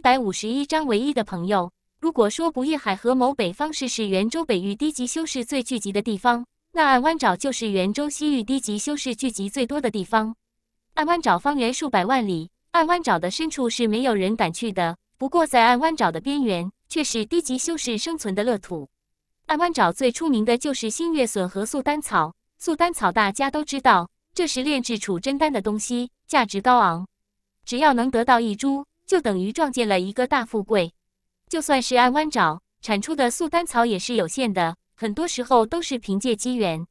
一百五十一章唯一的朋友。如果说不夜海和某北方市是圆州北域低级修士最聚集的地方，那暗湾沼就是圆州西域低级修士聚集最多的地方。暗湾沼方圆数百万里，暗湾沼的深处是没有人敢去的。不过，在暗湾沼的边缘，却是低级修士生存的乐土。暗湾沼最出名的就是星月笋和素丹草。素丹草大家都知道，这是炼制储真丹的东西，价值高昂。只要能得到一株。就等于撞见了一个大富贵，就算是按湾沼产出的素丹草也是有限的，很多时候都是凭借机缘。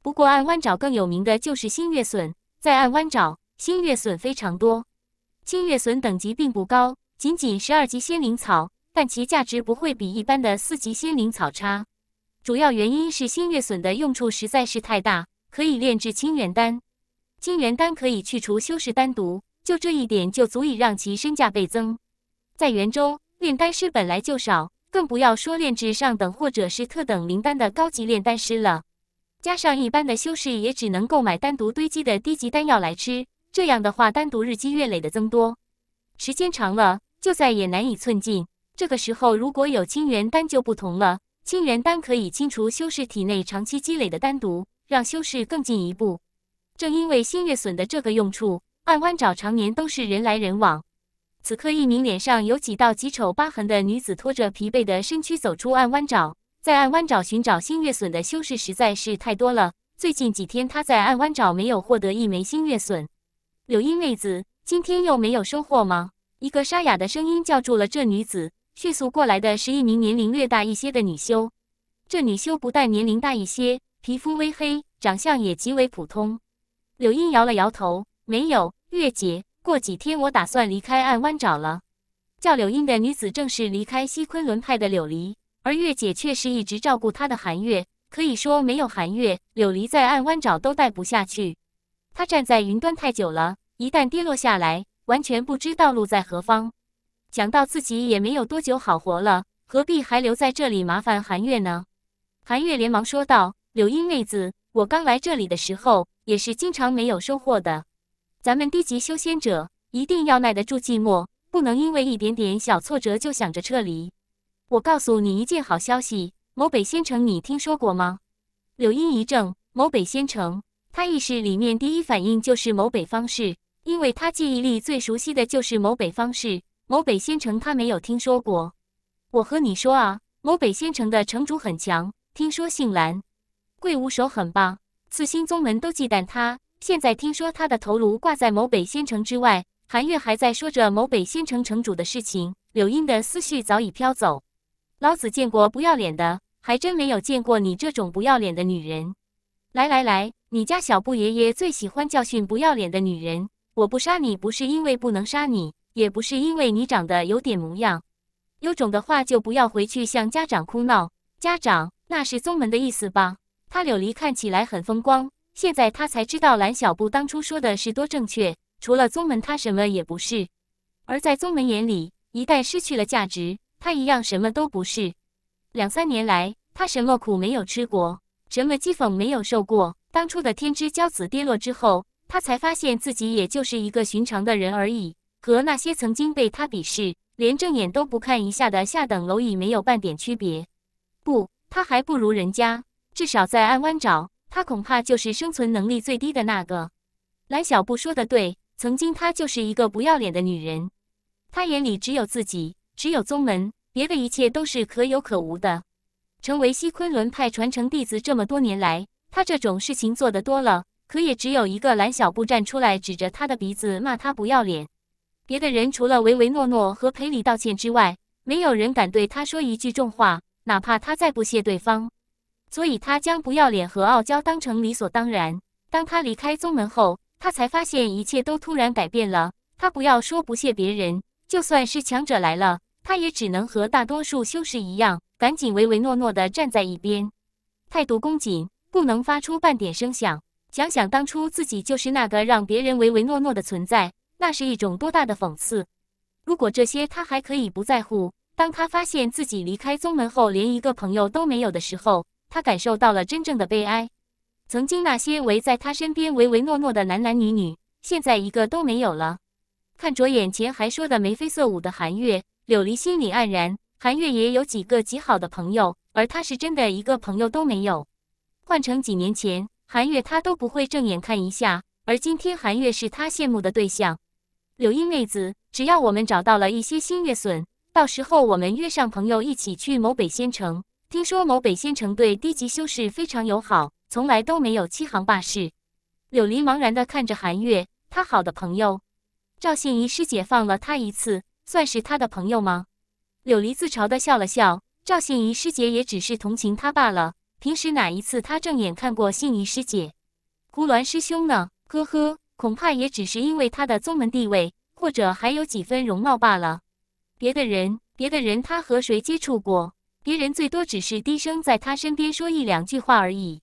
不过按湾沼更有名的就是星月笋，在按湾沼星月笋非常多。星月笋等级并不高，仅仅十二级仙灵草，但其价值不会比一般的四级仙灵草差。主要原因是星月笋的用处实在是太大，可以炼制清元丹，清元丹可以去除修饰丹毒。就这一点就足以让其身价倍增。在元州，炼丹师本来就少，更不要说炼制上等或者是特等灵丹的高级炼丹师了。加上一般的修士也只能购买单独堆积的低级丹药来吃，这样的话，丹毒日积月累的增多，时间长了就再也难以寸进。这个时候，如果有清元丹就不同了，清元丹可以清除修士体内长期积累的丹毒，让修士更进一步。正因为星月笋的这个用处。暗弯找常年都是人来人往，此刻一名脸上有几道极丑疤痕的女子拖着疲惫的身躯走出暗弯沼，在暗弯沼寻找星月隼的修士实在是太多了。最近几天她在暗弯沼没有获得一枚星月隼。柳英妹子，今天又没有收获吗？一个沙哑的声音叫住了这女子。迅速过来的是一名年龄略大一些的女修，这女修不但年龄大一些，皮肤微黑，长相也极为普通。柳英摇了摇头，没有。月姐，过几天我打算离开暗湾找了。叫柳英的女子正是离开西昆仑派的柳离，而月姐却是一直照顾她的寒月。可以说，没有寒月，柳离在暗湾找都待不下去。她站在云端太久了，一旦跌落下来，完全不知道路在何方。想到自己也没有多久好活了，何必还留在这里麻烦寒月呢？寒月连忙说道：“柳英妹子，我刚来这里的时候，也是经常没有收获的。”咱们低级修仙者一定要耐得住寂寞，不能因为一点点小挫折就想着撤离。我告诉你一件好消息，某北仙城，你听说过吗？柳英一怔，某北仙城，他意识里面第一反应就是某北方氏，因为他记忆力最熟悉的就是某北方氏。某北仙城他没有听说过。我和你说啊，某北仙城的城主很强，听说姓蓝，贵武手很棒，四星宗门都忌惮他。现在听说他的头颅挂在某北仙城之外，韩月还在说着某北仙城城主的事情。柳英的思绪早已飘走。老子见过不要脸的，还真没有见过你这种不要脸的女人。来来来，你家小布爷爷最喜欢教训不要脸的女人。我不杀你，不是因为不能杀你，也不是因为你长得有点模样。有种的话，就不要回去向家长哭闹。家长那是宗门的意思吧？他柳离看起来很风光。现在他才知道蓝小布当初说的是多正确。除了宗门，他什么也不是；而在宗门眼里，一旦失去了价值，他一样什么都不是。两三年来，他什么苦没有吃过，什么讥讽没有受过。当初的天之骄子跌落之后，他才发现自己也就是一个寻常的人而已，和那些曾经被他鄙视、连正眼都不看一下的下等蝼蚁没有半点区别。不，他还不如人家。至少在暗湾找。他恐怕就是生存能力最低的那个。蓝小布说的对，曾经她就是一个不要脸的女人，她眼里只有自己，只有宗门，别的一切都是可有可无的。成为西昆仑派传承弟子这么多年来，她这种事情做的多了，可也只有一个蓝小布站出来指着她的鼻子骂她不要脸，别的人除了唯唯诺诺和赔礼道歉之外，没有人敢对她说一句重话，哪怕她再不屑对方。所以他将不要脸和傲娇当成理所当然。当他离开宗门后，他才发现一切都突然改变了。他不要说不屑别人，就算是强者来了，他也只能和大多数修士一样，赶紧唯唯诺诺地站在一边，态度恭谨，不能发出半点声响。想想当初自己就是那个让别人唯唯诺诺的存在，那是一种多大的讽刺！如果这些他还可以不在乎，当他发现自己离开宗门后连一个朋友都没有的时候，他感受到了真正的悲哀。曾经那些围在他身边唯唯诺诺的男男女女，现在一个都没有了。看着眼前还说的眉飞色舞的韩月，柳离心里黯然。韩月也有几个极好的朋友，而他是真的一个朋友都没有。换成几年前，韩月他都不会正眼看一下，而今天韩月是他羡慕的对象。柳英妹子，只要我们找到了一些新月笋，到时候我们约上朋友一起去某北仙城。听说某北仙城对低级修士非常友好，从来都没有欺行霸市。柳离茫然地看着韩月，他好的朋友赵信仪师姐放了他一次，算是他的朋友吗？柳离自嘲地笑了笑，赵信仪师姐也只是同情他罢了。平时哪一次他正眼看过信仪师姐？胡鸾师兄呢？呵呵，恐怕也只是因为他的宗门地位，或者还有几分容貌罢了。别的人，别的人，他和谁接触过？别人最多只是低声在他身边说一两句话而已。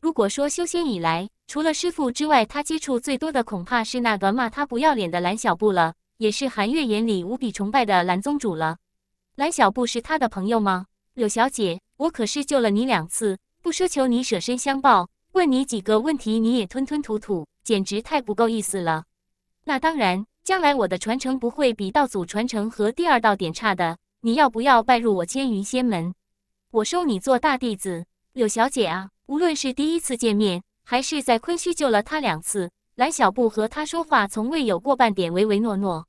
如果说修仙以来，除了师傅之外，他接触最多的恐怕是那个骂他不要脸的蓝小布了，也是韩月眼里无比崇拜的蓝宗主了。蓝小布是他的朋友吗？柳小姐，我可是救了你两次，不奢求你舍身相报，问你几个问题你也吞吞吐吐，简直太不够意思了。那当然，将来我的传承不会比道祖传承和第二道点差的。你要不要拜入我千云仙门？我收你做大弟子，柳小姐啊！无论是第一次见面，还是在昆虚救了他两次，蓝小布和他说话从未有过半点唯唯诺诺，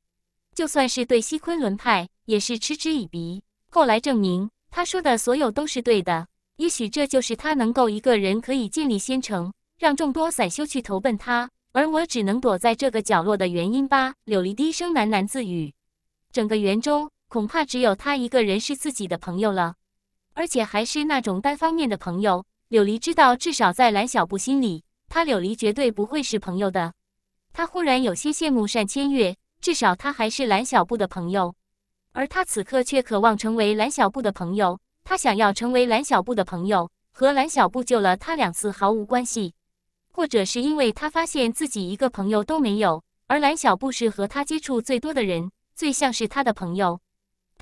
就算是对西昆仑派也是嗤之以鼻。后来证明，他说的所有都是对的。也许这就是他能够一个人可以建立仙城，让众多散修去投奔他，而我只能躲在这个角落的原因吧。柳离低声喃喃自语，整个园中。恐怕只有他一个人是自己的朋友了，而且还是那种单方面的朋友。柳离知道，至少在蓝小布心里，他柳离绝对不会是朋友的。他忽然有些羡慕单千月，至少他还是蓝小布的朋友，而他此刻却渴望成为蓝小布的朋友。他想要成为蓝小布的朋友，和蓝小布救了他两次毫无关系，或者是因为他发现自己一个朋友都没有，而蓝小布是和他接触最多的人，最像是他的朋友。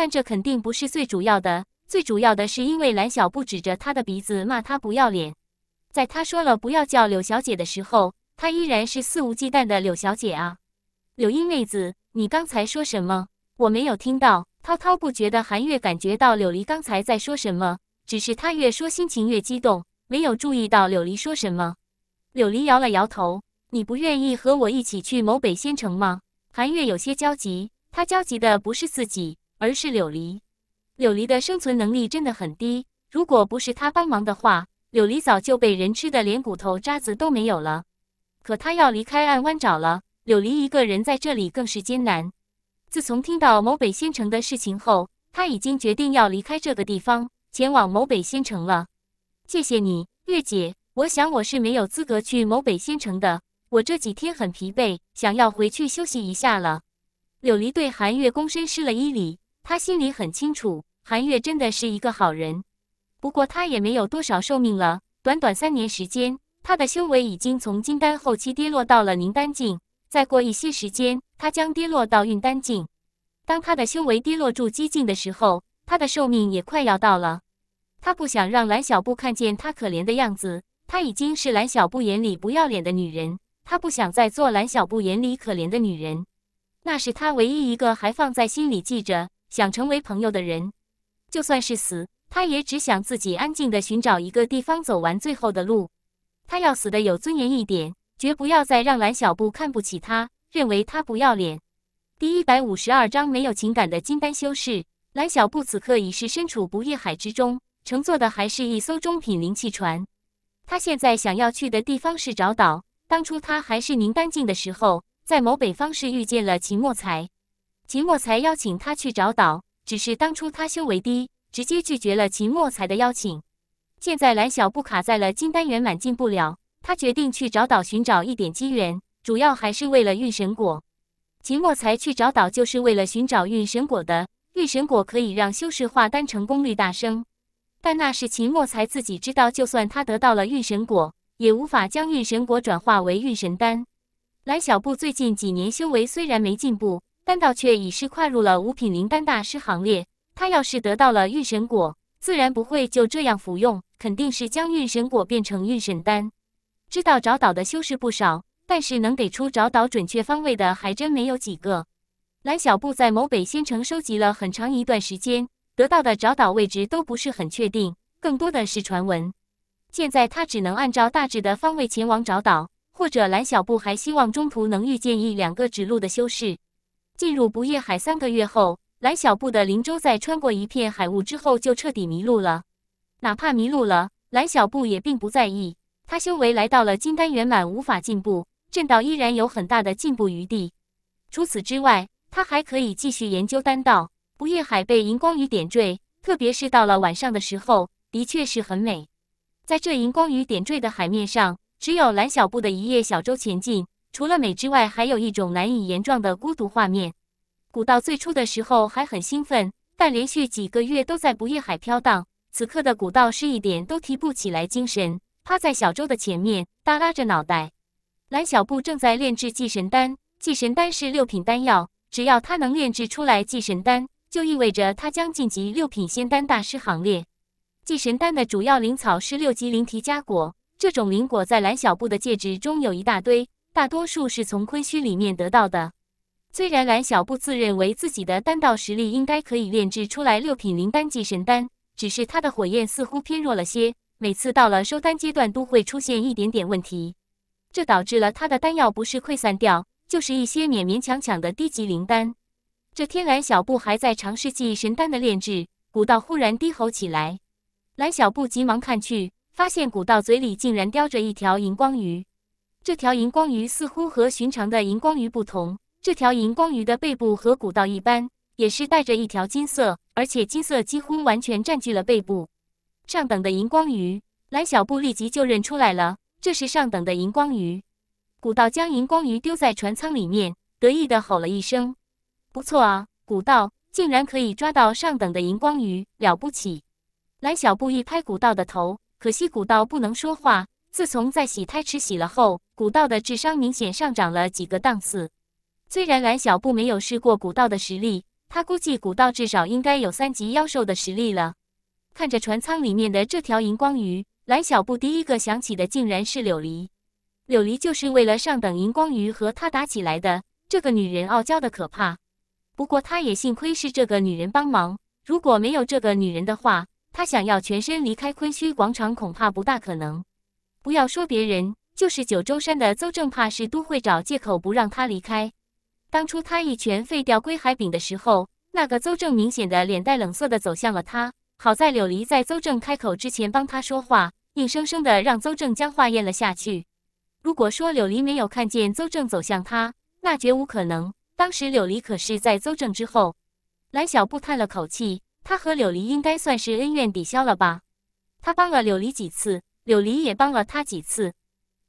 但这肯定不是最主要的，最主要的是因为蓝小布指着他的鼻子骂他不要脸。在他说了不要叫柳小姐的时候，他依然是肆无忌惮的柳小姐啊！柳英妹子，你刚才说什么？我没有听到。滔滔不绝的韩月感觉到柳离刚才在说什么，只是他越说心情越激动，没有注意到柳离说什么。柳离摇了摇头：“你不愿意和我一起去某北仙城吗？”韩月有些焦急，他焦急的不是自己。而是柳离，柳离的生存能力真的很低。如果不是他帮忙的话，柳离早就被人吃的连骨头渣子都没有了。可他要离开暗湾沼了，柳离一个人在这里更是艰难。自从听到某北仙城的事情后，他已经决定要离开这个地方，前往某北仙城了。谢谢你，月姐，我想我是没有资格去某北仙城的。我这几天很疲惫，想要回去休息一下了。柳离对韩月躬身施了一礼。他心里很清楚，韩月真的是一个好人。不过他也没有多少寿命了，短短三年时间，他的修为已经从金丹后期跌落到了凝丹境。再过一些时间，他将跌落到运丹境。当他的修为跌落筑基境的时候，他的寿命也快要到了。他不想让蓝小布看见他可怜的样子。她已经是蓝小布眼里不要脸的女人，她不想再做蓝小布眼里可怜的女人。那是她唯一一个还放在心里记着。想成为朋友的人，就算是死，他也只想自己安静的寻找一个地方走完最后的路。他要死的有尊严一点，绝不要再让蓝小布看不起他，认为他不要脸。第一百五十二章没有情感的金丹修士。蓝小布此刻已是身处不夜海之中，乘坐的还是一艘中品灵气船。他现在想要去的地方是找岛。当初他还是宁丹境的时候，在某北方市遇见了秦墨才。秦墨才邀请他去找岛，只是当初他修为低，直接拒绝了秦墨才的邀请。现在蓝小布卡在了金丹圆满进不了，他决定去找岛寻找一点机缘，主要还是为了运神果。秦墨才去找岛就是为了寻找运神果的，运神果可以让修士化丹成功率大升，但那是秦墨才自己知道，就算他得到了运神果，也无法将运神果转化为运神丹。蓝小布最近几年修为虽然没进步。丹道却已是跨入了五品灵丹大师行列。他要是得到了运神果，自然不会就这样服用，肯定是将运神果变成运神丹。知道找岛的修士不少，但是能给出找岛准确方位的还真没有几个。蓝小布在某北仙城收集了很长一段时间，得到的找岛位置都不是很确定，更多的是传闻。现在他只能按照大致的方位前往找岛，或者蓝小布还希望中途能遇见一两个指路的修士。进入不夜海三个月后，蓝小布的灵舟在穿过一片海雾之后，就彻底迷路了。哪怕迷路了，蓝小布也并不在意。他修为来到了金丹圆满，无法进步，正道依然有很大的进步余地。除此之外，他还可以继续研究丹道。不夜海被荧光雨点缀，特别是到了晚上的时候，的确是很美。在这荧光雨点缀的海面上，只有蓝小布的一叶小舟前进。除了美之外，还有一种难以言状的孤独。画面，古道最初的时候还很兴奋，但连续几个月都在不夜海飘荡，此刻的古道是一点都提不起来精神，趴在小舟的前面，耷拉着脑袋。蓝小布正在炼制祭神丹，祭神丹是六品丹药，只要他能炼制出来祭神丹，就意味着他将晋级六品仙丹大师行列。祭神丹的主要灵草是六级灵提加果，这种灵果在蓝小布的戒指中有一大堆。大多数是从昆虚里面得到的。虽然蓝小布自认为自己的丹道实力应该可以炼制出来六品灵丹级神丹，只是他的火焰似乎偏弱了些，每次到了收丹阶段都会出现一点点问题，这导致了他的丹药不是溃散掉，就是一些勉勉强强的低级灵丹。这天，蓝小布还在尝试祭神丹的炼制，古道忽然低吼起来，蓝小布急忙看去，发现古道嘴里竟然叼着一条荧光鱼。这条荧光鱼似乎和寻常的荧光鱼不同。这条荧光鱼的背部和古道一般，也是带着一条金色，而且金色几乎完全占据了背部。上等的荧光鱼，蓝小布立即就认出来了，这是上等的荧光鱼。古道将荧光鱼丢在船舱里面，得意的吼了一声：“不错啊，古道竟然可以抓到上等的荧光鱼，了不起！”蓝小布一拍古道的头，可惜古道不能说话。自从在洗胎池洗了后，古道的智商明显上涨了几个档次，虽然蓝小布没有试过古道的实力，他估计古道至少应该有三级妖兽的实力了。看着船舱里面的这条荧光鱼，蓝小布第一个想起的竟然是柳离。柳离就是为了上等荧光鱼和他打起来的，这个女人傲娇的可怕。不过他也幸亏是这个女人帮忙，如果没有这个女人的话，他想要全身离开昆虚广场恐怕不大可能。不要说别人。就是九州山的邹正，怕是都会找借口不让他离开。当初他一拳废掉归海饼的时候，那个邹正明显的脸带冷色的走向了他。好在柳离在邹正开口之前帮他说话，硬生生的让邹正将话咽了下去。如果说柳离没有看见邹正走向他，那绝无可能。当时柳离可是在邹正之后。蓝小布叹了口气，他和柳离应该算是恩怨抵消了吧？他帮了柳离几次，柳离也帮了他几次。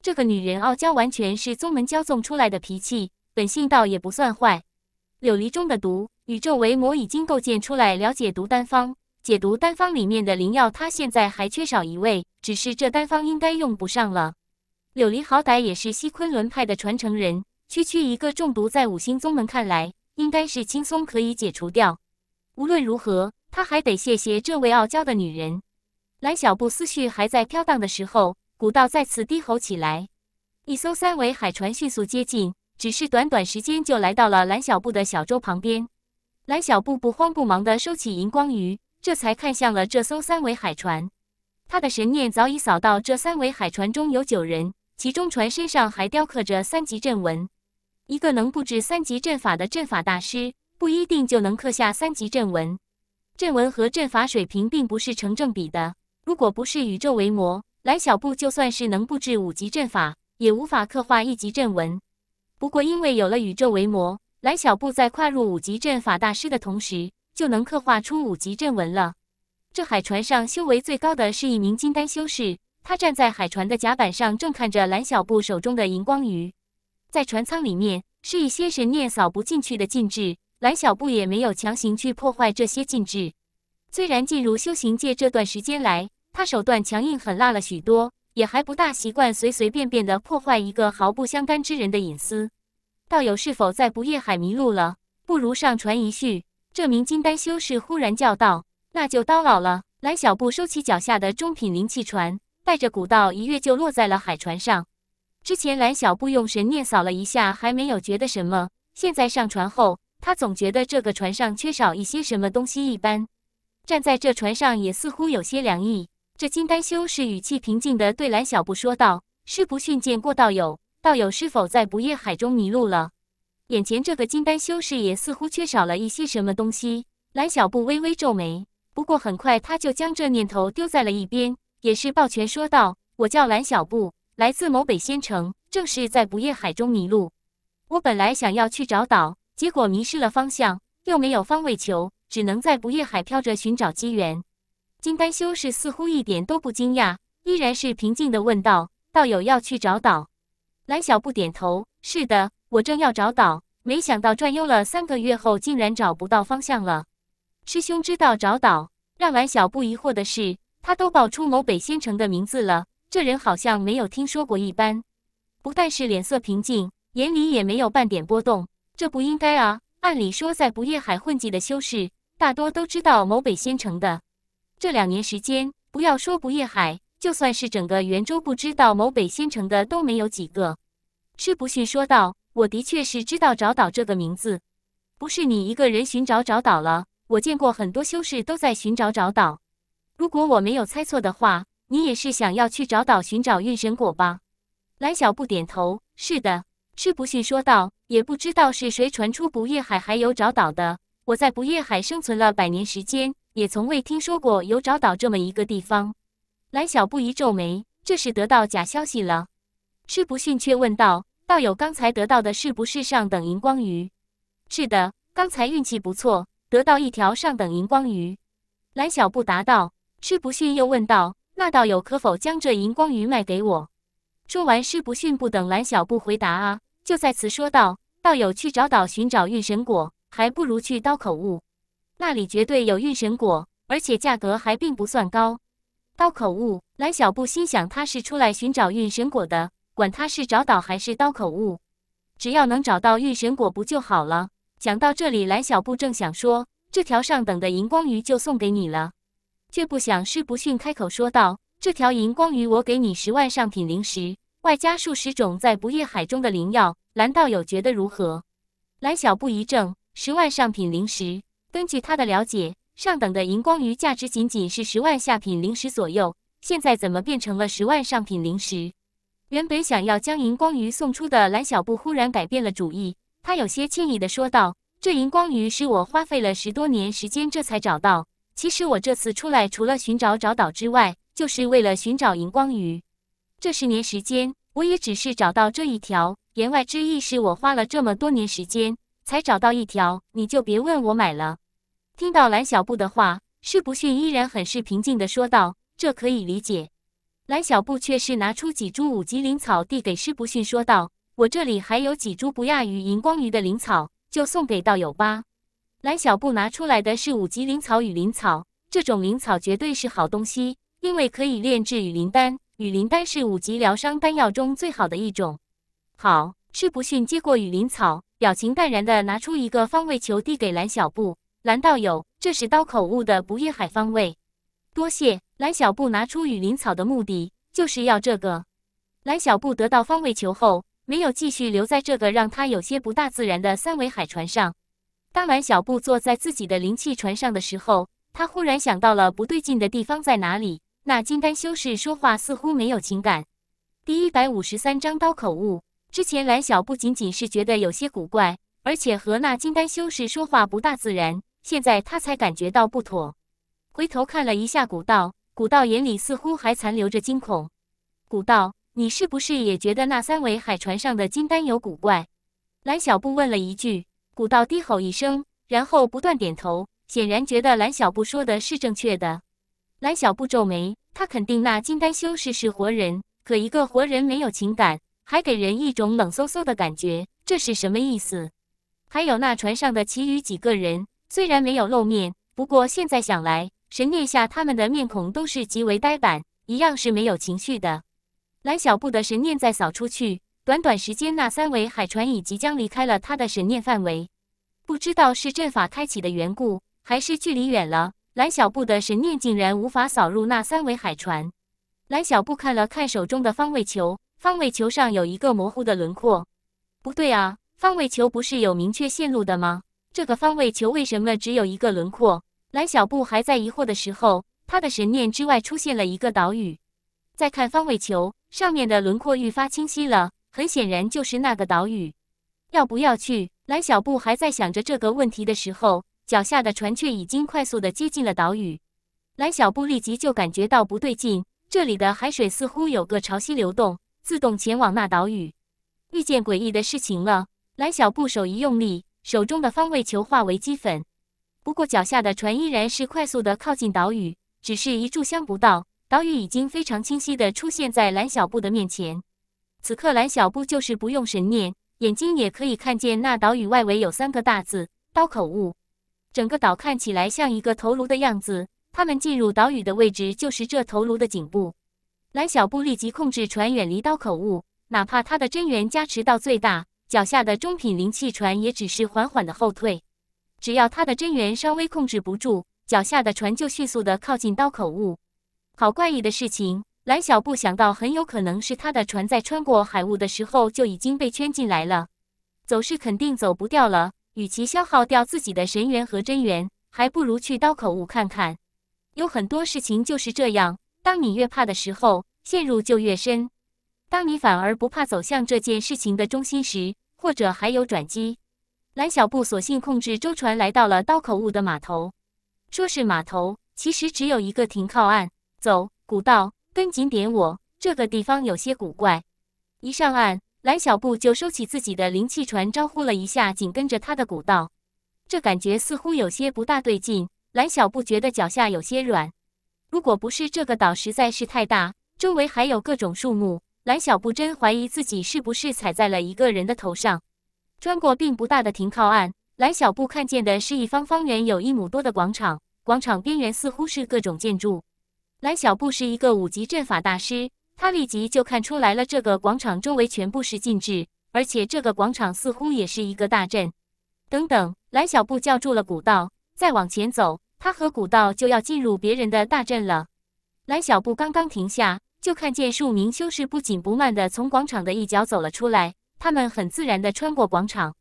这个女人傲娇，完全是宗门骄纵出来的脾气，本性倒也不算坏。柳离中的毒，宇宙为魔已经构建出来了解毒丹方，解毒丹方里面的灵药，他现在还缺少一味，只是这丹方应该用不上了。柳离好歹也是西昆仑派的传承人，区区一个中毒，在五星宗门看来，应该是轻松可以解除掉。无论如何，他还得谢谢这位傲娇的女人。蓝小布思绪还在飘荡的时候。古道再次低吼起来，一艘三维海船迅速接近，只是短短时间就来到了蓝小布的小舟旁边。蓝小布不慌不忙地收起荧光鱼，这才看向了这艘三维海船。他的神念早已扫到这三维海船中有九人，其中船身上还雕刻着三级阵纹。一个能布置三级阵法的阵法大师，不一定就能刻下三级阵纹。阵纹和阵法水平并不是成正比的，如果不是宇宙为魔，蓝小布就算是能布置五级阵法，也无法刻画一级阵纹。不过，因为有了宇宙为魔，蓝小布在跨入五级阵法大师的同时，就能刻画出五级阵纹了。这海船上修为最高的是一名金丹修士，他站在海船的甲板上，正看着蓝小布手中的荧光鱼。在船舱里面，是一些神念扫不进去的禁制，蓝小布也没有强行去破坏这些禁制。虽然进入修行界这段时间来，他手段强硬狠辣了许多，也还不大习惯随随便便的破坏一个毫不相干之人的隐私。道友是否在不夜海迷路了？不如上船一叙。这名金丹修士忽然叫道：“那就叨扰了。”蓝小布收起脚下的中品灵气船，带着古道一跃就落在了海船上。之前蓝小布用神念扫了一下，还没有觉得什么。现在上船后，他总觉得这个船上缺少一些什么东西一般。站在这船上，也似乎有些凉意。这金丹修士语气平静地对蓝小布说道：“师不逊见过道友，道友是否在不夜海中迷路了？”眼前这个金丹修士也似乎缺少了一些什么东西。蓝小布微微皱眉，不过很快他就将这念头丢在了一边，也是抱拳说道：“我叫蓝小布，来自某北仙城，正是在不夜海中迷路。我本来想要去找岛，结果迷失了方向，又没有方位球，只能在不夜海漂着寻找机缘。”金丹修士似乎一点都不惊讶，依然是平静的问道：“道友要去找岛？”蓝小布点头：“是的，我正要找岛，没想到转悠了三个月后，竟然找不到方向了。”师兄知道找岛，让蓝小布疑惑的是，他都报出某北仙城的名字了，这人好像没有听说过一般。不但是脸色平静，眼里也没有半点波动，这不应该啊！按理说，在不夜海混迹的修士，大多都知道某北仙城的。这两年时间，不要说不夜海，就算是整个元州不知道某北仙城的都没有几个。吃不逊说道：“我的确是知道找岛这个名字，不是你一个人寻找找岛了。我见过很多修士都在寻找找岛。如果我没有猜错的话，你也是想要去找岛寻找运神果吧？”蓝小布点头：“是的。”吃不逊说道：“也不知道是谁传出不夜海还有找岛的。我在不夜海生存了百年时间。”也从未听说过有找岛这么一个地方。蓝小布一皱眉，这是得到假消息了。师不逊却问道：“道友刚才得到的是不是上等荧光鱼？”“是的，刚才运气不错，得到一条上等荧光鱼。”蓝小布答道。师不逊又问道：“那道友可否将这荧光鱼卖给我？”说完，师不逊不等蓝小布回答啊，就在此说道：“道友去找岛寻找运神果，还不如去刀口物。”那里绝对有运神果，而且价格还并不算高。刀口误，蓝小布心想他是出来寻找运神果的，管他是找岛还是刀口误，只要能找到运神果不就好了？讲到这里，蓝小布正想说这条上等的荧光鱼就送给你了，却不想施不逊开口说道：“这条荧光鱼我给你十万上品灵石，外加数十种在不夜海中的灵药，蓝道友觉得如何？”蓝小布一怔，十万上品灵石。根据他的了解，上等的荧光鱼价值仅仅是十万下品灵石左右，现在怎么变成了十万上品灵石？原本想要将荧光鱼送出的蓝小布忽然改变了主意，他有些歉意的说道：“这荧光鱼是我花费了十多年时间这才找到，其实我这次出来除了寻找找岛之外，就是为了寻找荧光鱼。这十年时间，我也只是找到这一条。言外之意是我花了这么多年时间。”才找到一条，你就别问我买了。听到蓝小布的话，施不逊依然很是平静的说道：“这可以理解。”蓝小布却是拿出几株五级灵草递给施不逊，说道：“我这里还有几株不亚于荧光鱼的灵草，就送给道友吧。”蓝小布拿出来的是五级灵草与灵草，这种灵草绝对是好东西，因为可以炼制雨林丹。雨林丹是五级疗伤丹药中最好的一种。好，施不逊接过雨林草。表情淡然的拿出一个方位球，递给蓝小布：“蓝道友，这是刀口误的不夜海方位。”多谢。蓝小布拿出雨林草的目的就是要这个。蓝小布得到方位球后，没有继续留在这个让他有些不大自然的三维海船上。当蓝小布坐在自己的灵气船上的时候，他忽然想到了不对劲的地方在哪里。那金丹修士说话似乎没有情感。第一百五十三章刀口误。之前蓝小不仅仅是觉得有些古怪，而且和那金丹修士说话不大自然。现在他才感觉到不妥，回头看了一下古道，古道眼里似乎还残留着惊恐。古道，你是不是也觉得那三维海船上的金丹有古怪？蓝小布问了一句。古道低吼一声，然后不断点头，显然觉得蓝小布说的是正确的。蓝小布皱眉，他肯定那金丹修士是活人，可一个活人没有情感。还给人一种冷飕飕的感觉，这是什么意思？还有那船上的其余几个人，虽然没有露面，不过现在想来，神念下他们的面孔都是极为呆板，一样是没有情绪的。蓝小布的神念再扫出去，短短时间，那三桅海船已即将离开了他的神念范围。不知道是阵法开启的缘故，还是距离远了，蓝小布的神念竟然无法扫入那三桅海船。蓝小布看了看手中的方位球。方位球上有一个模糊的轮廓，不对啊！方位球不是有明确线路的吗？这个方位球为什么只有一个轮廓？蓝小布还在疑惑的时候，他的神念之外出现了一个岛屿。再看方位球上面的轮廓愈发清晰了，很显然就是那个岛屿。要不要去？蓝小布还在想着这个问题的时候，脚下的船却已经快速的接近了岛屿。蓝小布立即就感觉到不对劲，这里的海水似乎有个潮汐流动。自动前往那岛屿，遇见诡异的事情了。蓝小布手一用力，手中的方位球化为齑粉。不过脚下的船依然是快速的靠近岛屿，只是一炷香不到，岛屿已经非常清晰的出现在蓝小布的面前。此刻蓝小布就是不用神念，眼睛也可以看见那岛屿外围有三个大字“刀口物”。整个岛看起来像一个头颅的样子，他们进入岛屿的位置就是这头颅的颈部。蓝小布立即控制船远离刀口物，哪怕他的真元加持到最大，脚下的中品灵气船也只是缓缓的后退。只要他的真元稍微控制不住，脚下的船就迅速的靠近刀口物。好怪异的事情！蓝小布想到，很有可能是他的船在穿过海雾的时候就已经被圈进来了，走是肯定走不掉了。与其消耗掉自己的神元和真元，还不如去刀口物看看。有很多事情就是这样。当你越怕的时候，陷入就越深；当你反而不怕走向这件事情的中心时，或者还有转机。蓝小布索性控制舟船来到了刀口坞的码头，说是码头，其实只有一个停靠岸。走，古道，跟紧点，我这个地方有些古怪。一上岸，蓝小布就收起自己的灵气船，招呼了一下紧跟着他的古道，这感觉似乎有些不大对劲。蓝小布觉得脚下有些软。如果不是这个岛实在是太大，周围还有各种树木，蓝小布真怀疑自己是不是踩在了一个人的头上。穿过并不大的停靠岸，蓝小布看见的是一方方圆有一亩多的广场，广场边缘似乎是各种建筑。蓝小布是一个五级阵法大师，他立即就看出来了，这个广场周围全部是禁制，而且这个广场似乎也是一个大阵。等等，蓝小布叫住了古道，再往前走。他和古道就要进入别人的大阵了。蓝小布刚刚停下，就看见数名修士不紧不慢地从广场的一角走了出来。他们很自然地穿过广场。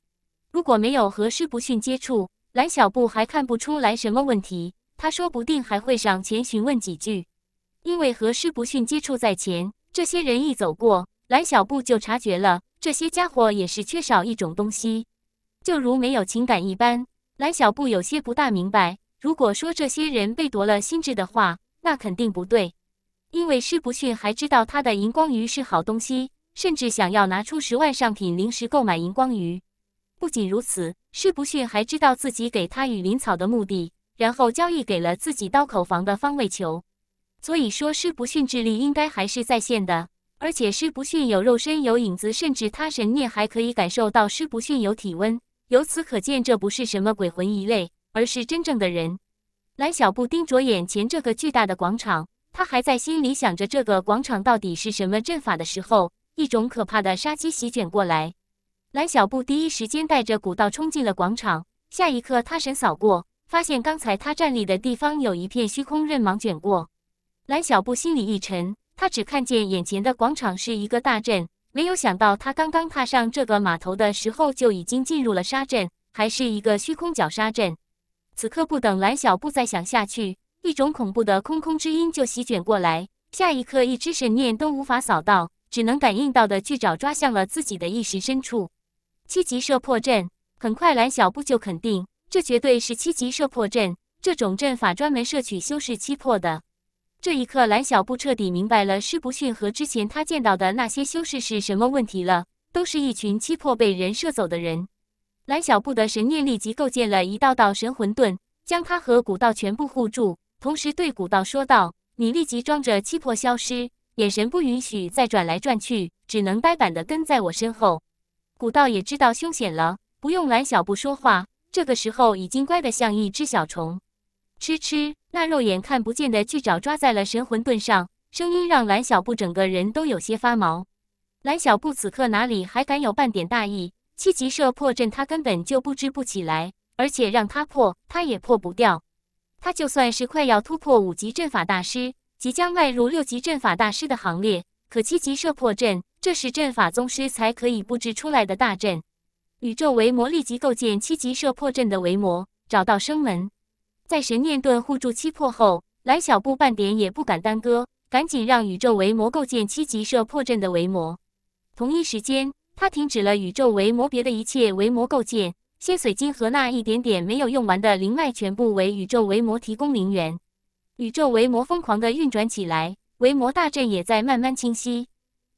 如果没有和师不逊接触，蓝小布还看不出来什么问题。他说不定还会上前询问几句。因为和师不逊接触在前，这些人一走过，蓝小布就察觉了。这些家伙也是缺少一种东西，就如没有情感一般。蓝小布有些不大明白。如果说这些人被夺了心智的话，那肯定不对，因为师不逊还知道他的荧光鱼是好东西，甚至想要拿出十万上品灵石购买荧光鱼。不仅如此，师不逊还知道自己给他雨林草的目的，然后交易给了自己刀口房的方位球。所以说，师不逊智力应该还是在线的，而且师不逊有肉身有影子，甚至他神念还可以感受到师不逊有体温。由此可见，这不是什么鬼魂一类。而是真正的人，蓝小布盯着眼前这个巨大的广场，他还在心里想着这个广场到底是什么阵法的时候，一种可怕的杀机席卷过来。蓝小布第一时间带着古道冲进了广场，下一刻他神扫过，发现刚才他站立的地方有一片虚空刃芒卷过。蓝小布心里一沉，他只看见眼前的广场是一个大阵，没有想到他刚刚踏上这个码头的时候就已经进入了沙阵，还是一个虚空绞杀阵。此刻不等蓝小布再想下去，一种恐怖的空空之音就席卷过来。下一刻，一只神念都无法扫到，只能感应到的巨爪抓向了自己的意识深处。七级射破阵，很快蓝小布就肯定，这绝对是七级射破阵。这种阵法专门摄取修士七魄的。这一刻，蓝小布彻底明白了施不逊和之前他见到的那些修士是什么问题了，都是一群七魄被人射走的人。蓝小布的神念立即构建了一道道神魂盾，将他和古道全部护住，同时对古道说道：“你立即装着气魄消失，眼神不允许再转来转去，只能呆板地跟在我身后。”古道也知道凶险了，不用蓝小布说话，这个时候已经乖得像一只小虫。吃吃，那肉眼看不见的巨爪抓在了神魂盾上，声音让蓝小布整个人都有些发毛。蓝小布此刻哪里还敢有半点大意？七级射破阵，他根本就布置不起来，而且让他破，他也破不掉。他就算是快要突破五级阵法大师，即将迈入六级阵法大师的行列，可七级射破阵，这是阵法宗师才可以布置出来的大阵。宇宙为魔立即构建七级射破阵的为魔，找到生门，在神念盾护住七魄后，蓝小布半点也不敢耽搁，赶紧让宇宙为魔构建七级射破阵的为魔。同一时间。他停止了宇宙为魔别的一切为魔构建，仙水晶和那一点点没有用完的灵脉全部为宇宙为魔提供灵源。宇宙为魔疯狂的运转起来，为魔大阵也在慢慢清晰。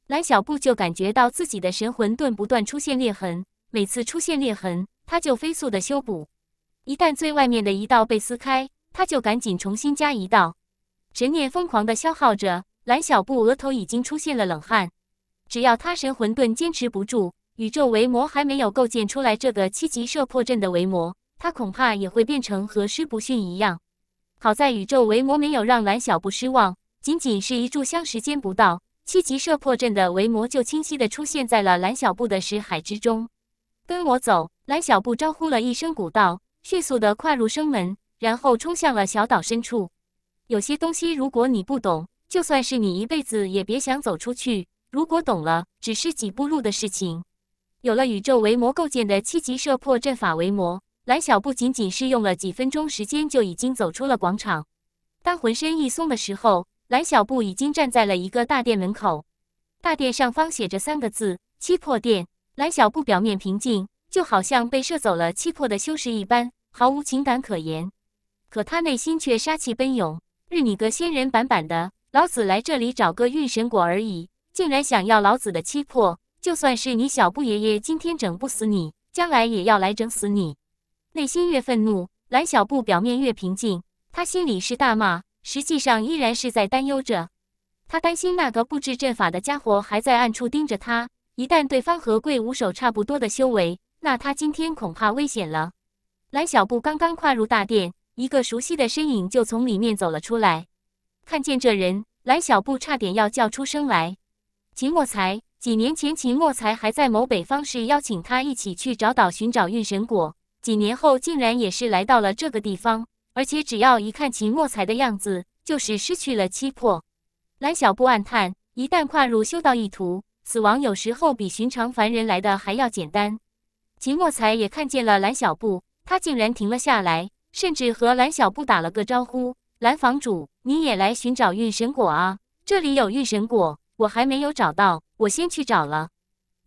蓝小布就感觉到自己的神魂盾不断出现裂痕，每次出现裂痕，他就飞速的修补。一旦最外面的一道被撕开，他就赶紧重新加一道。神念疯狂的消耗着，蓝小布额头已经出现了冷汗。只要他神魂盾坚持不住，宇宙维魔还没有构建出来这个七级摄魄阵的维魔，他恐怕也会变成和师不逊一样。好在宇宙维魔没有让蓝小布失望，仅仅是一炷香时间不到，七级摄魄阵的维魔就清晰的出现在了蓝小布的识海之中。跟我走！蓝小布招呼了一声，古道迅速的跨入生门，然后冲向了小岛深处。有些东西，如果你不懂，就算是你一辈子也别想走出去。如果懂了，只是几步路的事情。有了宇宙维魔构建的七级射破阵法维魔，蓝小不仅仅是用了几分钟时间就已经走出了广场。当浑身一松的时候，蓝小布已经站在了一个大殿门口。大殿上方写着三个字：七魄殿。蓝小布表面平静，就好像被射走了七魄的修士一般，毫无情感可言。可他内心却杀气奔涌，日你个仙人板板的，老子来这里找个运神果而已。竟然想要老子的七魄！就算是你小布爷爷今天整不死你，将来也要来整死你！内心越愤怒，蓝小布表面越平静。他心里是大骂，实际上依然是在担忧着。他担心那个布置阵法的家伙还在暗处盯着他。一旦对方和贵五手差不多的修为，那他今天恐怕危险了。蓝小布刚刚跨入大殿，一个熟悉的身影就从里面走了出来。看见这人，蓝小布差点要叫出声来。秦墨才几年前，秦墨才还在某北方市邀请他一起去找岛寻找运神果。几年后，竟然也是来到了这个地方。而且只要一看秦墨才的样子，就是失去了七魄。蓝小布暗叹：一旦跨入修道一途，死亡有时候比寻常凡人来的还要简单。秦墨才也看见了蓝小布，他竟然停了下来，甚至和蓝小布打了个招呼：“蓝房主，你也来寻找运神果啊？这里有运神果。”我还没有找到，我先去找了。